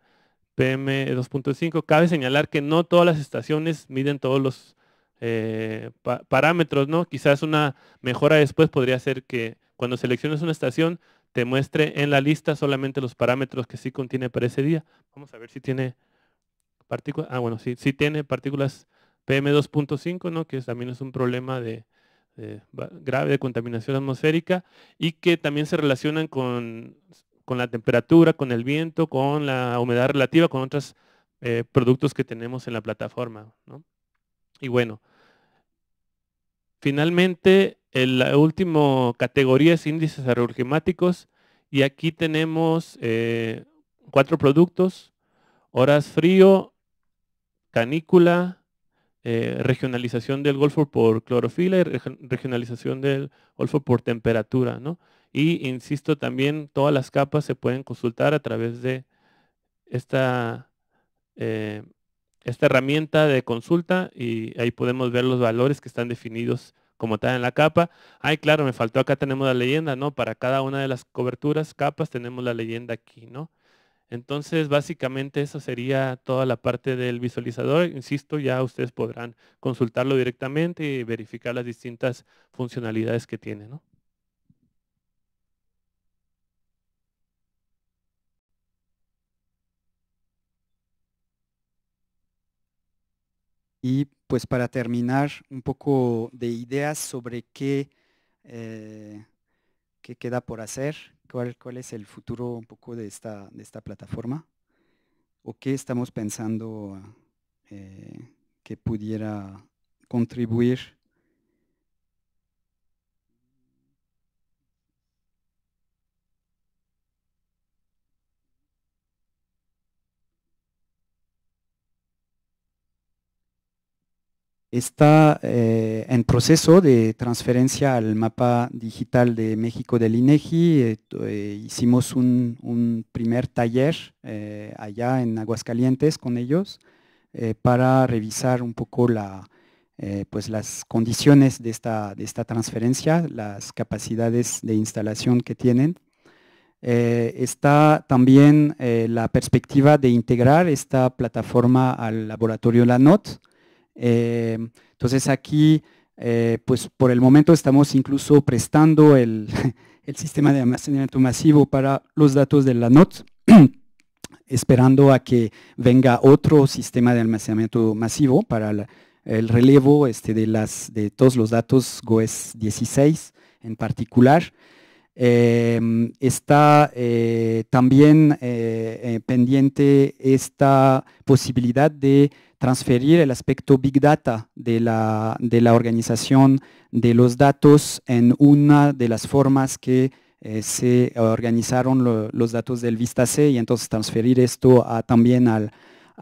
S4: PM 2.5. Cabe señalar que no todas las estaciones miden todos los eh, parámetros. ¿no? Quizás una mejora después podría ser que cuando selecciones una estación te muestre en la lista solamente los parámetros que sí contiene para ese día. Vamos a ver si tiene partículas. Ah, bueno, sí, sí tiene partículas PM2.5, ¿no? que también es un problema de, grave de contaminación atmosférica y que también se relacionan con, la temperatura, con el viento, con la humedad relativa, con otros eh, productos que tenemos en la plataforma. Y bueno, finalmente, el, la última categoría es índices aeroclimáticos y aquí tenemos eh, cuatro productos, horas frío, canícula, eh, regionalización del golfo por clorofila y regionalización del golfo por temperatura, ¿no? Y insisto, también todas las capas se pueden consultar a través de esta, eh, esta herramienta de consulta y ahí podemos ver los valores que están definidos como tal en la capa. Ay, claro, me faltó acá tenemos la leyenda, ¿no? Para cada una de las coberturas, capas, tenemos la leyenda aquí, ¿no? Entonces, básicamente eso sería toda la parte del visualizador. Insisto, ya ustedes podrán consultarlo directamente y verificar las distintas funcionalidades que tiene.
S2: Y pues para terminar, un poco de ideas sobre qué eh, qué queda por hacer, cuál, cuál es el futuro un poco de esta, esta plataforma o qué estamos pensando eh, que pudiera contribuir está eh, en proceso de transferencia al mapa digital de México del INEGI. Eh, eh, hicimos un, primer taller allá en Aguascalientes con ellos para revisar un poco pues las condiciones de esta, transferencia, las capacidades de instalación que tienen. está también la perspectiva de integrar esta plataforma al laboratorio LANOT eh, entonces aquí, eh, pues por el momento estamos incluso prestando <laughs> el, sistema de almacenamiento masivo para los datos de la NOT, <clears throat> esperando a que venga otro sistema de almacenamiento masivo para el relevo este, de, las, de todos los datos GOES 16 en particular. Em, está eh, también pendiente esta posibilidad de transferir el aspecto Big Data de la, organización de los datos en una de las formas que eh, se organizaron los datos del Vista C y entonces transferir esto también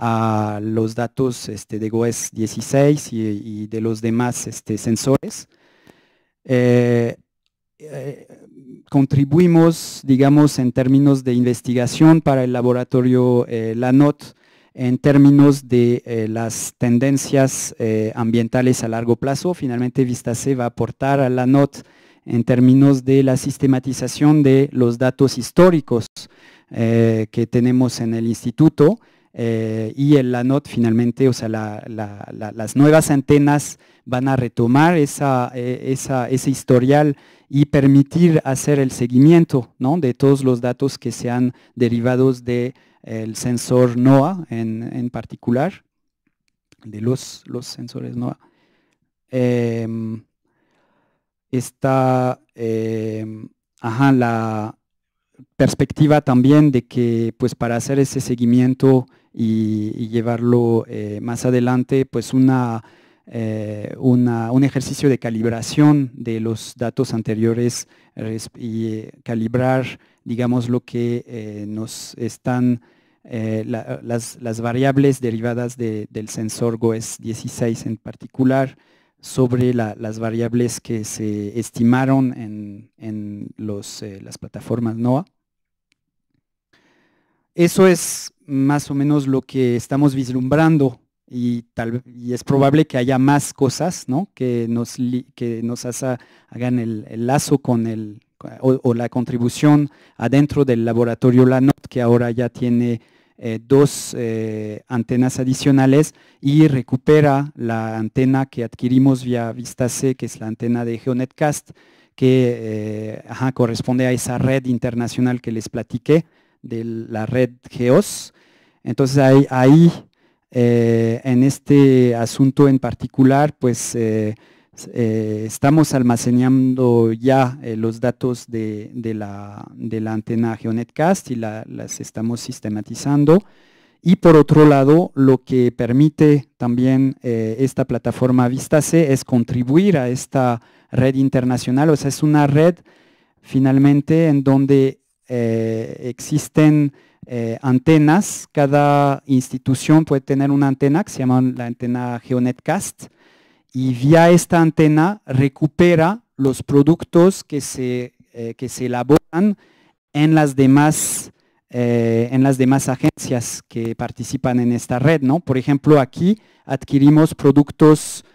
S2: a los datos este, de GOES 16 y, de los demás este, sensores. Eh, eh, contribuimos, digamos, en términos de investigación para el laboratorio LANOT en términos de eh, las tendencias eh, ambientales a largo plazo. Finalmente, Vista C va a aportar a la NOT en términos de la sistematización de los datos históricos eh, que tenemos en el instituto y en la NOT finalmente, o sea, las nuevas antenas van a retomar e, ese historial y permitir hacer el seguimiento de todos los datos que sean derivados de el sensor NOAA en, en particular, de los, los sensores NOAA. Em, está em, ajá, la perspectiva también de que pues, para hacer ese seguimiento y, llevarlo eh, más adelante, pues una eh, un ejercicio de calibración de los datos anteriores y eh, calibrar, digamos, lo que eh, nos están... las, las, variables derivadas del sensor GOES 16 en particular sobre las variables que se estimaron en, las plataformas NOAA. Eso es más o menos lo que estamos vislumbrando y, tal, y es probable que haya más cosas que nos, que nos hagan el, lazo con el, o, la contribución adentro del laboratorio LANOT, que ahora ya tiene eh, dos eh, antenas adicionales y recupera la antena que adquirimos vía Vista C, que es la antena de GeoNetcast, que eh, corresponde a esa red internacional que les platiqué, de la red GEOS. Entonces ahí, ahí eh, en este asunto en particular, pues eh, eh, estamos almacenando ya los datos de, la, antena GeoNetcast y las estamos sistematizando. Y por otro lado, lo que permite también esta plataforma VistaC es contribuir a esta red internacional, o sea, es una red finalmente en donde existen eh, antenas. Cada institución puede tener una antena que se llama la antena GeoNetCast y vía esta antena recupera los productos que se, eh, que se elaboran en las demás eh, en las demás agencias que participan en esta red. ¿no? Por ejemplo, aquí adquirimos productos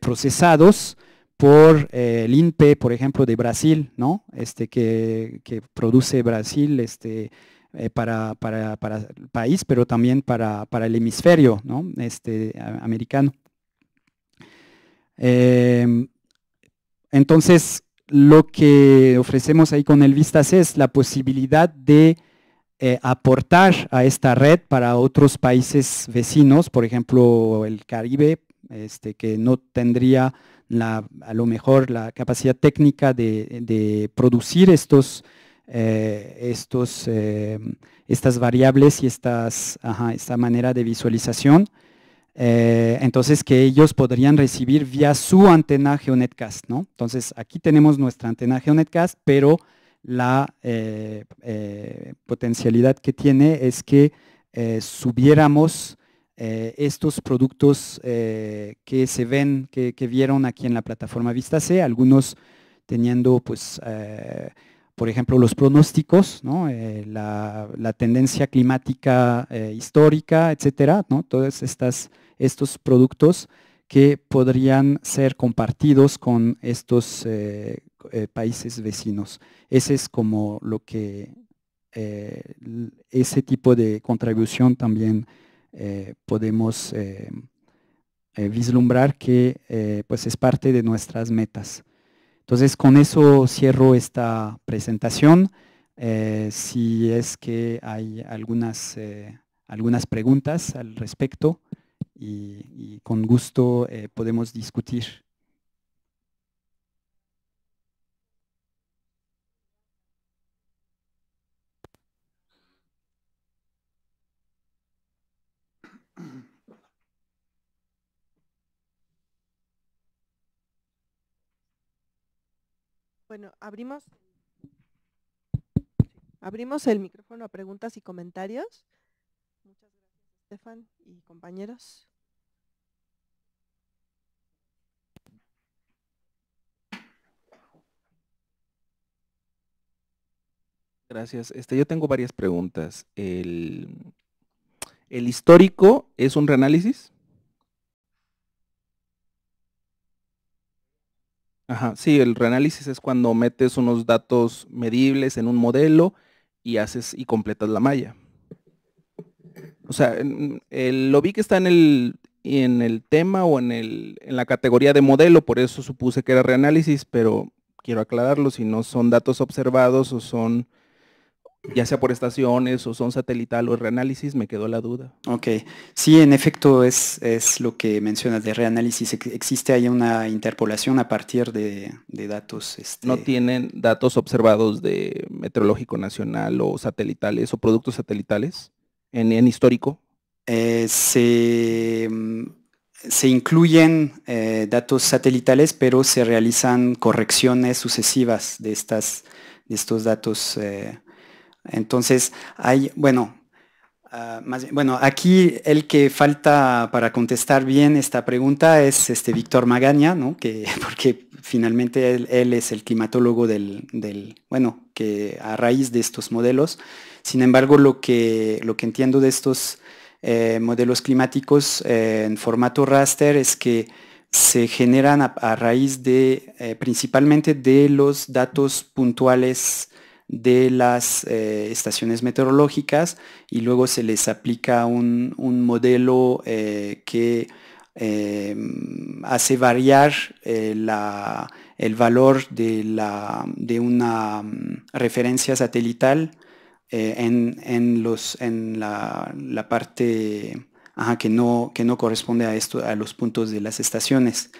S2: procesados por el INPE, por ejemplo, de Brasil, ¿no? este que, que produce Brasil este, eh, para, para, el país, pero también para, el hemisferio este, americano. Em, entonces, lo que ofrecemos ahí con el Vistas es la posibilidad de eh, aportar a esta red para otros países vecinos, por ejemplo, el Caribe, este, que no tendría la, a lo mejor la capacidad técnica de, de producir estos eh, estos, eh, estas variables y esta manera de visualización. Eh, entonces, que ellos podrían recibir vía su antena GeoNetcast. ¿no? Entonces, aquí tenemos nuestra antena GeoNetcast, pero la potencialidad que tiene es que subiéramos estos productos que se ven, que, que, vieron aquí en la plataforma Vista C, algunos teniendo pues por ejemplo, los pronósticos, eh, la, tendencia climática eh, histórica, etcétera, todos estos productos que podrían ser compartidos con estos eh, países vecinos. Ese es como lo que ese tipo de contribución también podemos vislumbrar que pues es parte de nuestras metas. Entonces, con eso cierro esta presentación. Eh, si es que hay algunas, eh, algunas preguntas al respecto y con gusto eh, podemos discutir.
S1: Bueno, abrimos, abrimos el micrófono a preguntas y comentarios. Muchas gracias, Estefan y compañeros.
S5: Gracias. Este, yo tengo varias preguntas. El, el histórico es un reanálisis. sí, el reanálisis es cuando metes unos datos medibles en un modelo y haces y completas la malla. O sea, lo vi que está en el, en el tema o en, en la categoría de modelo, por eso supuse que era reanálisis, pero quiero aclararlo, si no son datos observados o son ya sea por estaciones o son satelital
S2: o reanálisis, me quedó la duda. Ok, sí, en efecto es, es lo que mencionas de reanálisis. Existe ahí una interpolación a partir de, datos. Este, no
S5: tienen datos observados de Meteorológico Nacional o satelitales o productos satelitales
S2: en, histórico. Eh, se, incluyen eh, datos satelitales, pero se realizan correcciones sucesivas de, estas, de estos datos. Eh, entonces, hay, bueno, ah, bueno, aquí el que falta para contestar bien esta pregunta es este Víctor Magaña, <laughs> porque finalmente él, es el climatólogo del, bueno, que a raíz de estos modelos. Sin embargo, lo que, lo que entiendo de estos eh, modelos climáticos eh, en formato raster es que se generan a, raíz de, eh, principalmente de los datos puntuales de las eh, estaciones meteorológicas y luego se les aplica un, modelo eh, que eh, hace variar el valor de, una mm, referencia satelital en, la, parte que, no, corresponde a los puntos de las estaciones.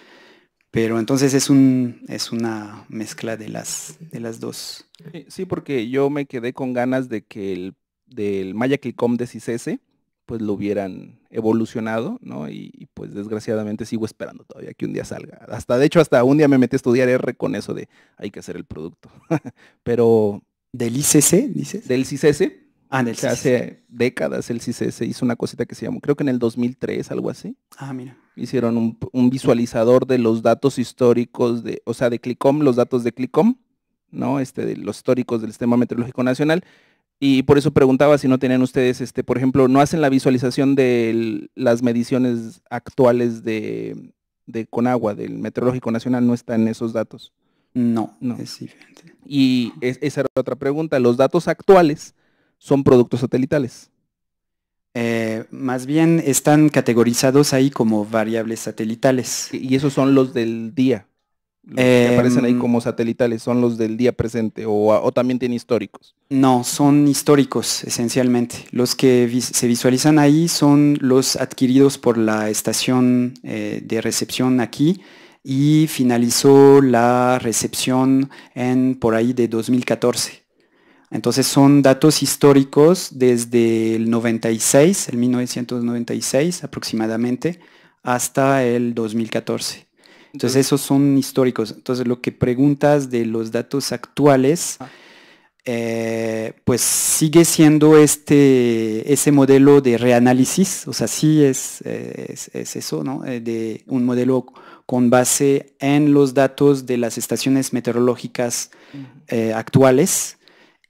S2: Pero entonces es, un, es una mezcla de las, de las dos.
S5: Sí, porque yo me quedé con ganas de que el del Maya Clicom de CICS, pues lo hubieran evolucionado, ¿no? Y, pues desgraciadamente sigo esperando todavía que un día salga. Hasta, de hecho, hasta un día me metí a estudiar R con eso de hay que hacer el producto. <laughs> Pero... ¿Del ICC, dices? Del CICS, hace décadas el se hizo una cosita que se llamó, creo que en el 2003, algo así. Ah, mira. Hicieron un, visualizador de los datos históricos, de, o sea, de CLICOM, los datos de CLICOM, ¿no? Este, de los históricos del Sistema Meteorológico Nacional. Y por eso preguntaba si no tenían ustedes, este, por ejemplo, no hacen la visualización de las mediciones actuales de, de Conagua, del Meteorológico Nacional, no están esos datos.
S2: No, no. Es Y esa era otra pregunta, los datos actuales son productos satelitales. Eh, más bien están categorizados ahí como variables satelitales. Y esos son los del día.
S5: Los que em, aparecen ahí como
S2: satelitales, son los del
S5: día presente o, también tiene históricos.
S2: No, son históricos esencialmente. Los que se visualizan ahí son los adquiridos por la estación eh, de recepción aquí y finalizó la recepción en por ahí de 2014. Entonces son datos históricos desde el 96, el 1996 aproximadamente, hasta el 2014. Entonces esos son históricos. Entonces lo que preguntas de los datos actuales, ah. eh, pues sigue siendo este, ese modelo de reanálisis, o sea, sí es, eh, eso, ¿no? Eh, de un modelo con base en los datos de las estaciones meteorológicas actuales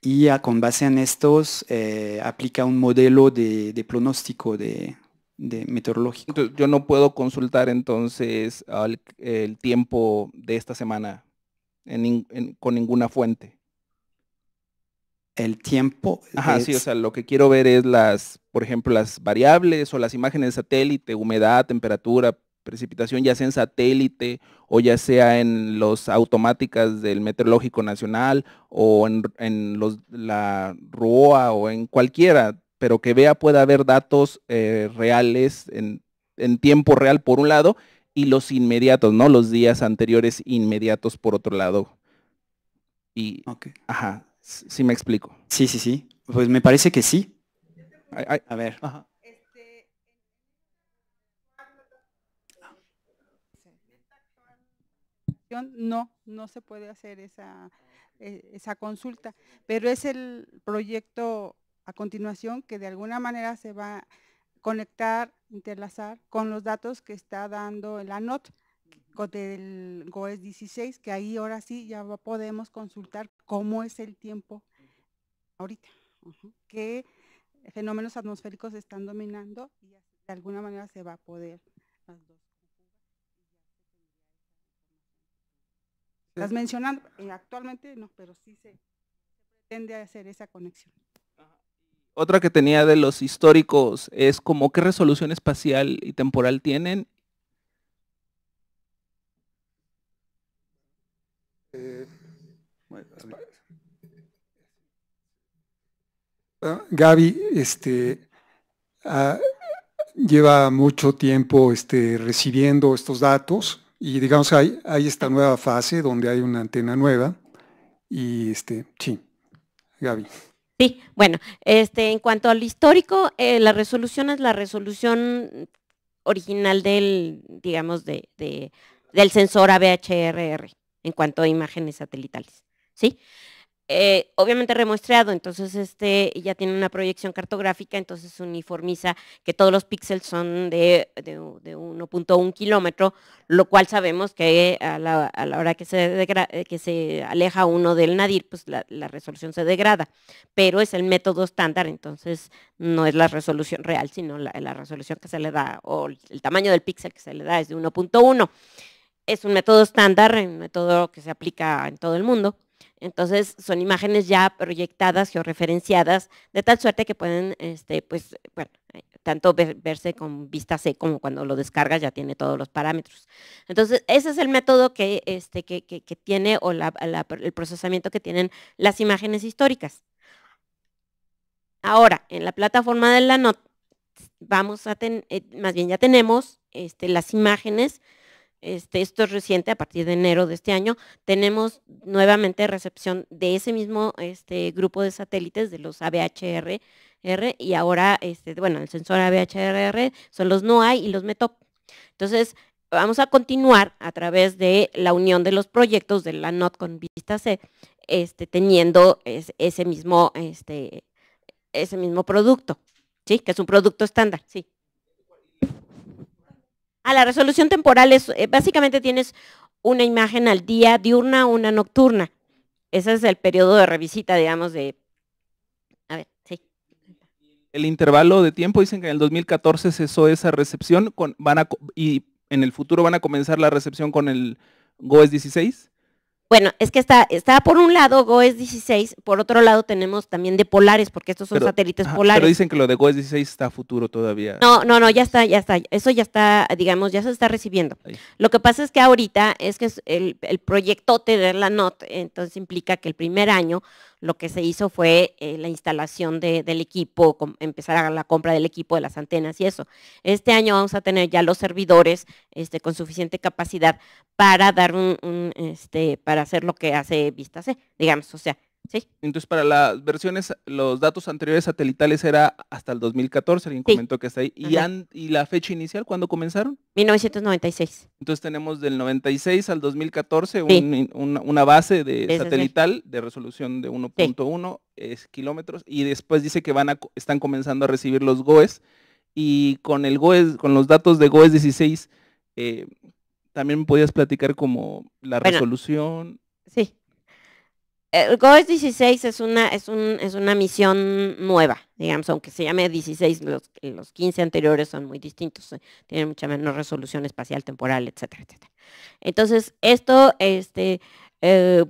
S2: y con base en estos eh, aplica un modelo de, pronóstico de, meteorológico.
S5: Yo no puedo consultar entonces el tiempo de esta semana con ninguna fuente.
S2: El tiempo. Ajá, sí, o sea, lo que quiero ver es las,
S5: por ejemplo, las variables o las imágenes de satélite, humedad, temperatura, precipitación, ya sea en satélite o ya sea en los automáticas del Meteorológico Nacional o en, en los, la RUOA o en cualquiera, pero que vea pueda haber datos eh, reales en, tiempo real por un lado y los inmediatos, ¿no? Los días anteriores inmediatos por otro lado.
S2: Y, ajá, sí me explico. Sí, sí, sí. Pues me parece que sí. A ver.
S1: no, no se puede hacer eh, esa, consulta, pero es el proyecto a continuación que de alguna manera se va a conectar, interlazar con los datos que está dando la Not del GOES 16, que ahí ahora sí ya podemos consultar cómo es el tiempo ahorita, qué fenómenos atmosféricos están dominando y de alguna manera se va a poder las mencionando. Eh, actualmente no, pero sí se pretende hacer esa conexión.
S5: Otra que tenía de los históricos es como qué resolución espacial y temporal tienen.
S3: Eh, Gaby este, ah, lleva mucho tiempo este, recibiendo estos datos y digamos, hay, hay esta nueva fase donde hay una antena nueva. Y este, sí, Gaby.
S6: Sí, bueno, este, en cuanto al histórico, eh, la resolución es la resolución original del, digamos, de, del sensor ABHRR en cuanto a imágenes satelitales, ¿sí? Eh, obviamente remuestreado, entonces este ya tiene una proyección cartográfica, entonces uniformiza que todos los píxeles son de, 1.1 kilómetro, lo cual sabemos que a la, hora eh, que se, aleja uno del nadir, pues la, resolución se degrada, pero es el método estándar, entonces no es la resolución real, sino la, la resolución que se le da o el tamaño del píxel que se le da es de 1.1. Es un método estándar, un método que se aplica en todo el mundo entonces son imágenes ya proyectadas, georreferenciadas, de tal suerte que pueden, este, pues, bueno, eh, tanto verse con vista C como cuando lo descargas ya tiene todos los parámetros. Entonces, ese es el método que, este, que, tiene o el procesamiento que tienen las imágenes históricas. Ahora, en la plataforma de la NOT, vamos a tener, eh, más bien ya tenemos este, las imágenes este, esto es reciente, a partir de enero de este año, tenemos nuevamente recepción de ese mismo este, grupo de satélites, de los ABHR, y ahora, este, bueno, el sensor ABHRR son los NOAA y los METOP. Entonces, vamos a continuar a través de la unión de los proyectos de la NOT con Vista C, este, teniendo ese, mismo, este, ese mismo producto, ¿sí? que es un producto estándar, sí. A la resolución temporal es, eh, básicamente tienes una imagen al día diurna, una nocturna. Ese es el periodo de revisita, digamos, de... A ver, sí.
S5: El intervalo de tiempo, dicen que en el 2014 cesó esa recepción, con, van y en el futuro van a comenzar la recepción con el GOES 16
S6: bueno, es que está, está por un lado GOES 16, por otro lado tenemos también de polares, porque estos son satélites polares. Pero dicen
S5: que lo de GOES 16 está a futuro todavía. No,
S6: no, no, ya está, ya está. Eso ya está, digamos, ya se está recibiendo. Lo que pasa es que ahorita es que el, el proyectote de la NOT, entonces implica que el primer año lo que se hizo fue eh, la instalación del equipo, empezar a la compra del equipo, de las antenas y eso. Este año vamos a tener ya los servidores este, con suficiente capacidad para dar un, este, para hacer lo que hace Vista C, digamos, o sea,
S5: entonces, para las versiones, los datos anteriores satelitales era hasta el 2014, alguien comentó que está ahí. ¿Y, la fecha inicial cuándo comenzaron? 1996. Entonces tenemos del 96 al 2014 una base de satelital de resolución de 1.1 kilómetros y después dice que van a, están comenzando a recibir los GOES y con el GOES, con los datos de GOES 16, eh, también podías platicar como la resolución
S6: el eh, GOES 16 es una, es, es una misión nueva, digamos, aunque se llame 16, los, 15 anteriores son muy distintos, eh, tienen mucha menos resolución espacial, temporal, etcétera, etcétera. Entonces, esto este, eh,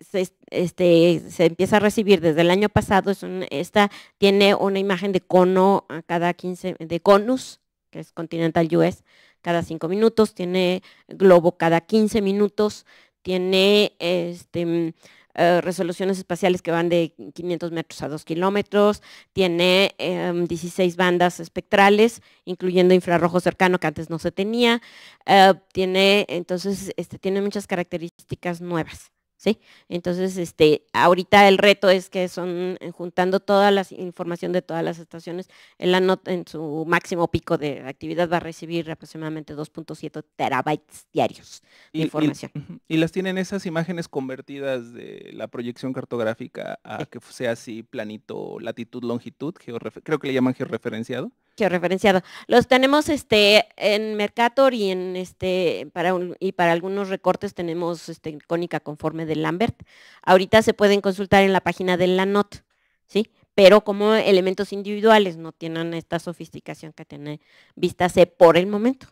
S6: se, este, se empieza a recibir desde el año pasado, esta tiene una imagen de cono a cada 15, de conus, que es Continental US, cada 5 minutos, tiene globo cada 15 minutos, tiene este eh, resoluciones espaciales que van de 500 metros a 2 kilómetros, tiene 16 em, bandas espectrales, incluyendo infrarrojo cercano que antes no se tenía, eh, tiene entonces este, tiene muchas características nuevas. ¿sí? Entonces, este, ahorita el reto es que son eh, juntando toda la información de todas las estaciones, en, en su máximo pico de actividad va a recibir aproximadamente 2.7 terabytes diarios de información.
S5: Y, las tienen esas imágenes convertidas de la proyección cartográfica a que sea así planito, latitud, longitud, creo que le llaman georreferenciado
S6: referenciado, Los tenemos este en Mercator y en este para un, y para algunos recortes tenemos este cónica conforme de Lambert. Ahorita se pueden consultar en la página de la NOT, ¿sí? Pero como elementos individuales no tienen esta sofisticación que tiene Vista C por el momento.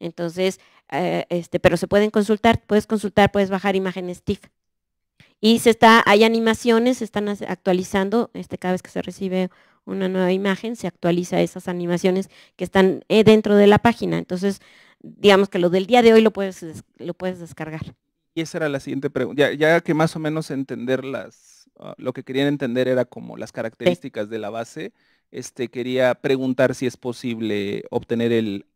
S6: Entonces, eh, este, pero se pueden consultar, puedes consultar, puedes bajar imágenes TIFF. Y se está, hay animaciones, se están actualizando este, cada vez que se recibe una nueva imagen, se actualiza esas animaciones que están eh, dentro de la página. Entonces, digamos que lo del día de hoy lo puedes, lo puedes descargar.
S5: Y esa era la siguiente pregunta, ya, que más o menos entender las, ah, lo que querían entender era como las características de la base, este, quería preguntar si es posible obtener el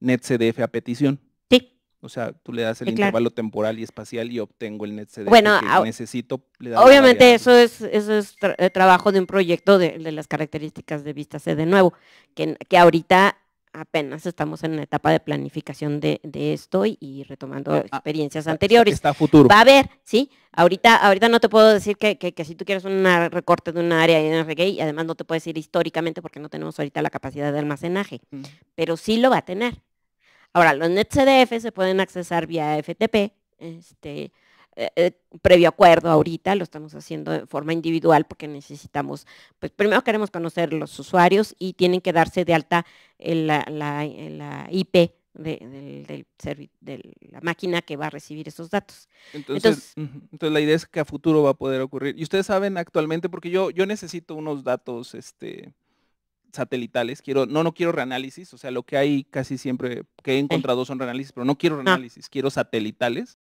S5: NetCDF a petición. Sí, o sea, tú le das el intervalo temporal y espacial y obtengo el net CD bueno, ah, necesito. obviamente eso
S6: es, eso es eh, trabajo de un proyecto de, las características de Vista C de nuevo, que, que ahorita apenas estamos en la etapa de planificación de, esto y, retomando ah, ah, experiencias anteriores. Está futuro. Va a haber, ¿sí? Ahorita, ahorita no te puedo decir que, si tú quieres un recorte de un área y no y además no te puedo decir históricamente porque no tenemos ahorita la capacidad de almacenaje, pero sí lo va a tener. Ahora, los NetCDF se pueden accesar vía FTP, este, eh, eh, previo acuerdo ahorita, lo estamos haciendo de forma individual porque necesitamos, pues primero queremos conocer los usuarios y tienen que darse de alta la, IP de, la máquina que va a recibir esos datos. Entonces,
S5: entonces, la idea es que a futuro va a poder ocurrir. Y ustedes saben actualmente, porque yo, yo necesito unos datos, este, satelitales, quiero, no, no quiero reanálisis, o sea, lo que hay casi siempre que he encontrado son reanálisis, pero no quiero ah. reanálisis, quiero satelitales.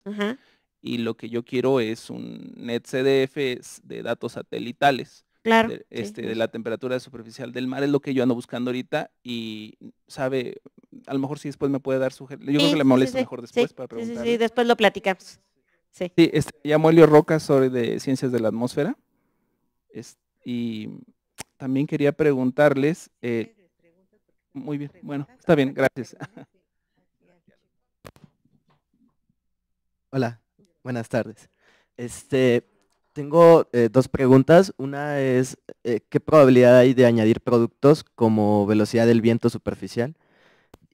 S5: Y lo que yo quiero es un net CDF de datos satelitales. Claro. De, este, de la temperatura superficial del mar es lo que yo ando buscando ahorita y sabe, a lo mejor si después me puede dar sugerencias. Yo creo que le molesta mejor después para preguntar. Sí, sí,
S6: después lo platicamos. Sí. este,
S5: llamo Elio Roca, sobre de Ciencias de la Atmósfera. y también quería preguntarles. Eh, muy bien, bueno, está bien, gracias. <laughs>
S7: Hola, buenas tardes.
S1: Este, tengo eh, dos preguntas. Una es, eh, ¿qué probabilidad hay de añadir productos como velocidad del viento superficial?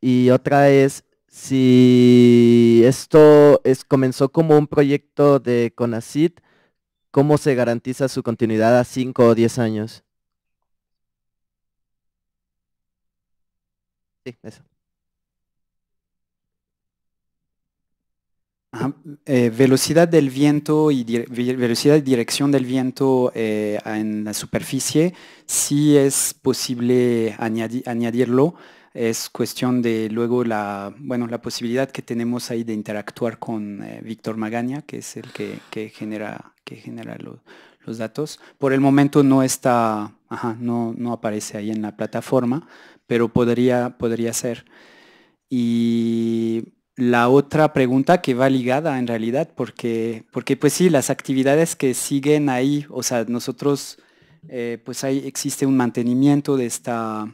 S1: Y otra es, si esto es, comenzó como un proyecto de CONACIT,
S7: ¿cómo se garantiza su continuidad a 5 o 10 años?
S2: Eh, velocidad del viento y velocidad y dirección del viento eh, en la superficie, sí es posible añadirlo. Es cuestión de luego la, bueno, la posibilidad que tenemos ahí de interactuar con eh, Víctor Magaña, que es el que, genera, que genera los datos. Por el momento no está, no, no aparece ahí en la plataforma, pero podría, podría ser. Y la otra pregunta que va ligada en realidad, porque, porque pues sí, las actividades que siguen ahí, o sea, nosotros, eh, pues ahí existe un mantenimiento de esta,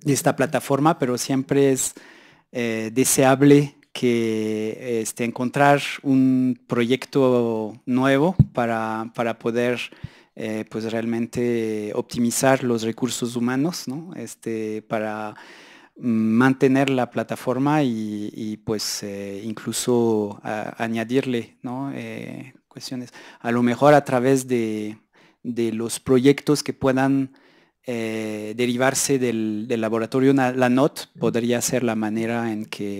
S2: de esta plataforma, pero siempre es eh, deseable que este, encontrar un proyecto nuevo para, para poder eh, pues realmente optimizar los recursos humanos ¿no? este, para mantener la plataforma y, pues eh, incluso añadirle ¿no? Eh, cuestiones. A lo mejor a través de, los proyectos que puedan derivarse del, laboratorio la NOT podría ser la manera en que,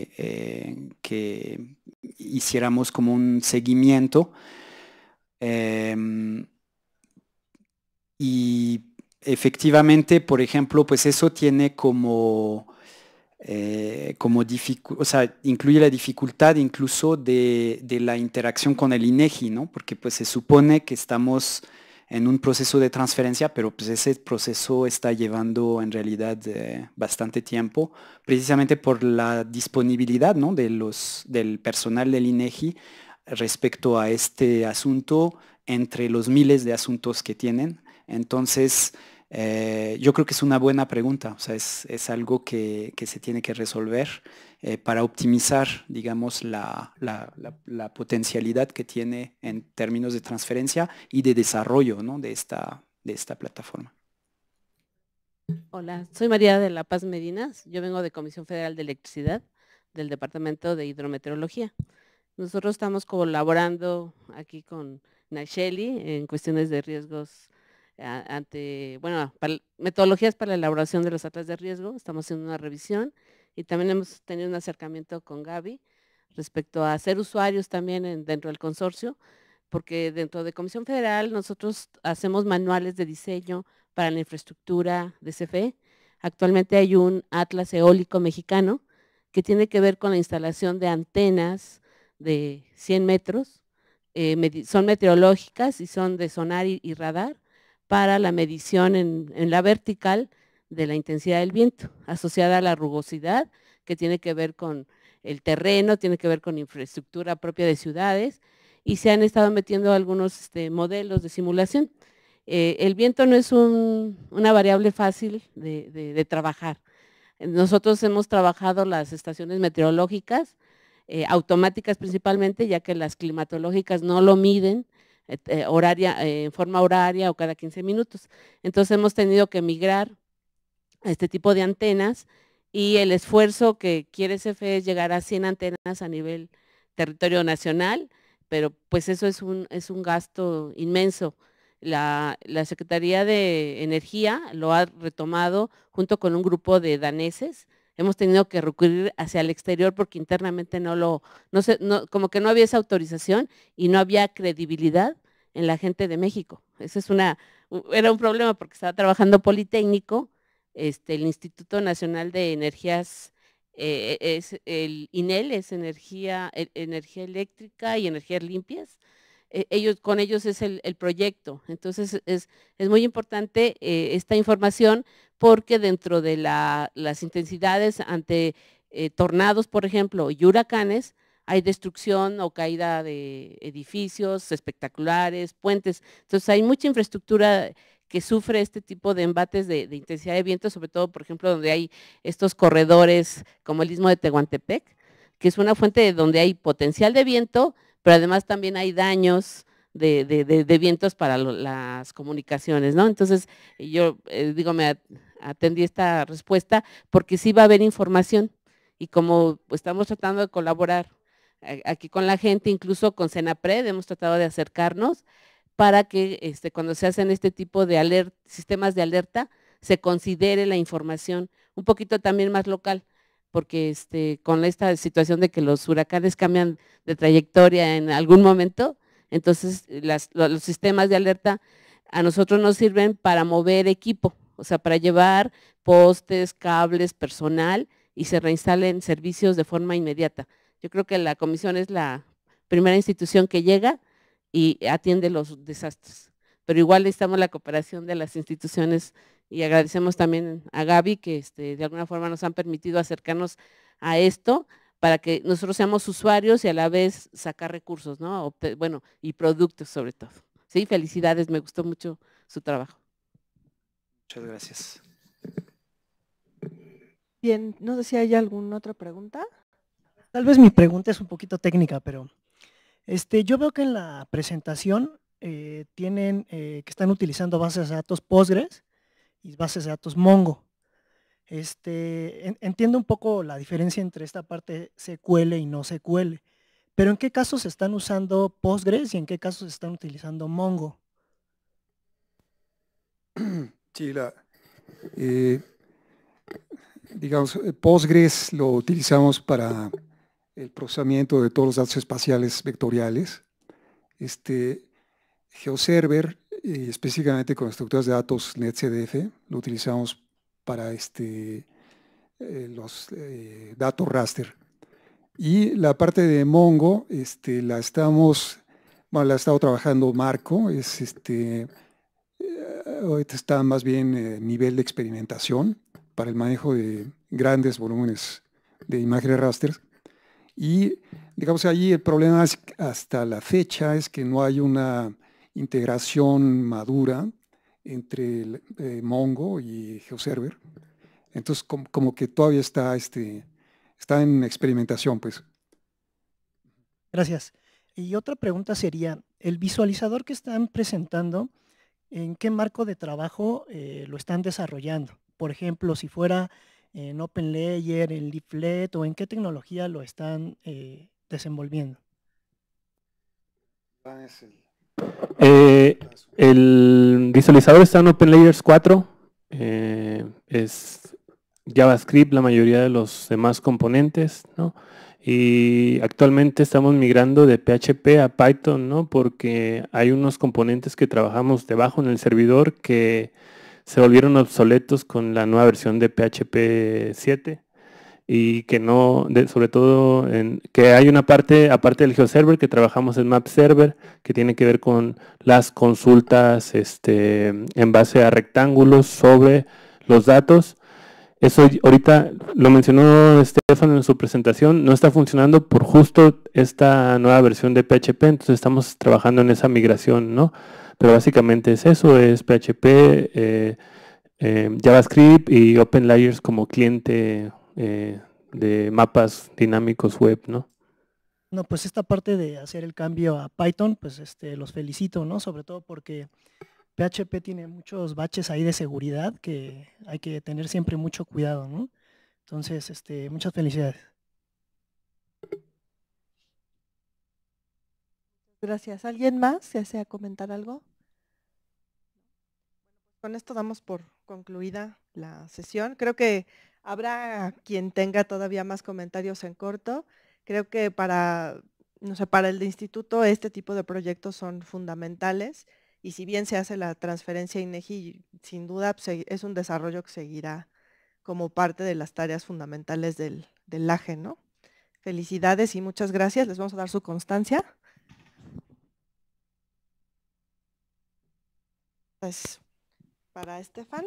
S2: hiciéramos como un seguimiento. Em, y efectivamente, por ejemplo, pues eso tiene como, eh, incluye la dificultad incluso de, la interacción con el INEGI, e ¿no? Porque pues se supone que estamos en un proceso de transferencia, pero pues ese proceso está llevando en realidad eh, bastante tiempo, precisamente por la disponibilidad del personal del INEGI e respecto a este asunto entre los miles de asuntos que tienen, entonces, eh, yo creo que es una buena pregunta, o sea, es, algo que, se tiene que resolver eh, para optimizar, digamos, la, potencialidad que tiene en términos de transferencia y de desarrollo de, esta, de esta plataforma.
S8: Hola, soy María de La Paz Medinas, yo vengo de Comisión Federal de Electricidad del Departamento de Hidrometeorología. Nosotros estamos colaborando aquí con Nacheli en cuestiones de riesgos ante, bueno, metodologías para la elaboración de los atlas de riesgo, estamos haciendo una revisión y también hemos tenido un acercamiento con Gaby respecto a ser usuarios también dentro del consorcio, porque dentro de Comisión Federal nosotros hacemos manuales de diseño para la infraestructura de CFE. Actualmente hay un atlas eólico mexicano que tiene que ver con la instalación de antenas de 100 metros, eh, son meteorológicas y son de sonar y radar, para la medición en, la vertical de la intensidad del viento, asociada a la rugosidad, que tiene que ver con el terreno, tiene que ver con infraestructura propia de ciudades, y se han estado metiendo algunos este, modelos de simulación. Eh, el viento no es una variable fácil de, trabajar. Nosotros hemos trabajado las estaciones meteorológicas, eh, automáticas principalmente, ya que las climatológicas no lo miden, eh, horaria, eh, en forma horaria o cada 15 minutos. Entonces hemos tenido que migrar a este tipo de antenas y el esfuerzo que quiere CFE e es llegar a 100 antenas a nivel territorio nacional, pero pues eso es un, gasto inmenso. la, Secretaría de Energía lo ha retomado junto con un grupo de daneses hemos tenido que recurrir hacia el exterior porque internamente no lo, no sé, como que no había esa autorización y no había credibilidad en la gente de México. Ese es una, era un problema porque estaba trabajando Politécnico, este, el Instituto Nacional de Energías, eh, e, el INEL es energía, e, energía eléctrica y energías limpias. E, ellos, con ellos es el, proyecto. Entonces es, muy importante eh, esta información porque dentro de las intensidades ante eh, tornados, por ejemplo, y huracanes, hay destrucción o caída de edificios espectaculares, puentes. Entonces hay mucha infraestructura que sufre este tipo de embates de, de intensidad de viento, sobre todo, por ejemplo, donde hay estos corredores como el istmo de Tehuantepec, que es una fuente donde hay potencial de viento, pero además también hay daños, de, vientos para las comunicaciones, ¿no? Entonces, yo eh, digo, me atendí esta respuesta porque sí va a haber información y como estamos tratando de colaborar aquí con la gente, incluso con Senapred, hemos tratado de acercarnos para que este, cuando se hacen este tipo de alert, sistemas de alerta, se considere la información un poquito también más local, porque este, con esta situación de que los huracanes cambian de trayectoria en algún momento, entonces, los sistemas de alerta a nosotros nos sirven para mover equipo, o sea, para llevar postes, cables, personal y se reinstalen servicios de forma inmediata. Yo creo que la comisión es la primera institución que llega y atiende los desastres. Pero igual necesitamos la cooperación de las instituciones y agradecemos también a Gaby que este, de alguna forma nos han permitido acercarnos a esto, para que nosotros seamos usuarios y a la vez sacar recursos, ¿no? bueno, y productos sobre todo. Sí, felicidades, me gustó mucho su trabajo.
S2: Muchas gracias.
S1: Bien, no sé si hay alguna otra pregunta.
S7: Tal vez mi pregunta es un poquito técnica, pero este, yo veo que en la presentación eh, tienen eh, que están utilizando bases de datos Postgres y bases de datos Mongo. Este, entiendo un poco la diferencia entre esta parte SQL y no SQL, pero ¿en qué casos están usando Postgres y en qué casos están utilizando Mongo?
S3: <clears throat> Sí, eh, digamos, eh, Postgres lo utilizamos para el procesamiento de todos los datos espaciales vectoriales. Este, GeoServer, eh, específicamente con estructuras de datos NetCDF, lo utilizamos para este, eh, los eh, datos raster. Y la parte de Mongo este, la estamos, bueno, la ha estado trabajando Marco, es este, eh, está más bien nivel de experimentación para el manejo de grandes volúmenes de imágenes raster. Y digamos ahí el problema es, hasta la fecha es que no hay una integración madura entre eh, Mongo y GeoServer. Entonces, como que todavía está, este, está en experimentación, pues.
S7: Gracias. Y otra pregunta sería, el visualizador que están presentando, ¿en qué marco de trabajo eh, lo están desarrollando? Por ejemplo, si fuera en OpenLayer, en Leaflet o en qué tecnología lo están eh, desenvolviendo.
S4: el eh, el visualizador está en OpenLayers 4. Eh, es JavaScript la mayoría de los demás componentes, ¿no? Y actualmente estamos migrando de PHP a Python, ¿no? Porque hay unos componentes que trabajamos debajo en el servidor que se volvieron obsoletos con la nueva versión de PHP 7 y que no, sobre todo, en, que hay una parte, aparte del GeoServer, que trabajamos en MapServer, que tiene que ver con las consultas este, en base a rectángulos sobre los datos. Eso ahorita lo mencionó Estefan en su presentación, no está funcionando por justo esta nueva versión de PHP, entonces estamos trabajando en esa migración, ¿no? Pero básicamente es eso, es PHP, eh, eh, JavaScript y OpenLayers como cliente eh, de mapas dinámicos web, ¿no?
S7: No, pues esta parte de hacer el cambio a Python, pues este, los felicito, ¿no? Sobre todo porque PHP tiene muchos baches ahí de seguridad que hay que tener siempre mucho cuidado, ¿no? Entonces, este, muchas felicidades.
S1: Gracias. ¿Alguien más desea comentar algo? Con esto damos por concluida la sesión. Creo que Habrá quien tenga todavía más comentarios en corto. Creo que para, no sé, para el instituto este tipo de proyectos son fundamentales y si bien se hace la transferencia INEGI, sin duda pues, es un desarrollo que seguirá como parte de las tareas fundamentales del, del AGE, Felicidades y muchas gracias. Les vamos a dar su constancia. Pues, para Estefan.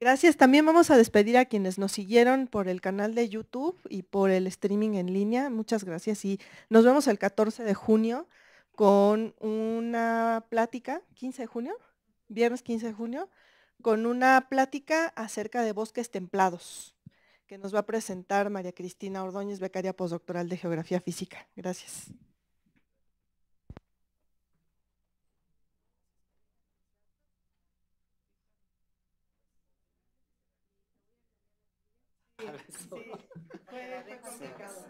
S1: Gracias. También vamos a despedir a quienes nos siguieron por el canal de YouTube y por el streaming en línea. Muchas gracias y nos vemos el 14 de junio con una plática, 15 de junio, viernes 15 de junio, con una plática acerca de bosques templados que nos va a presentar María Cristina Ordóñez, becaria postdoctoral de Geografía Física. Gracias. sí, fue, fue complicado.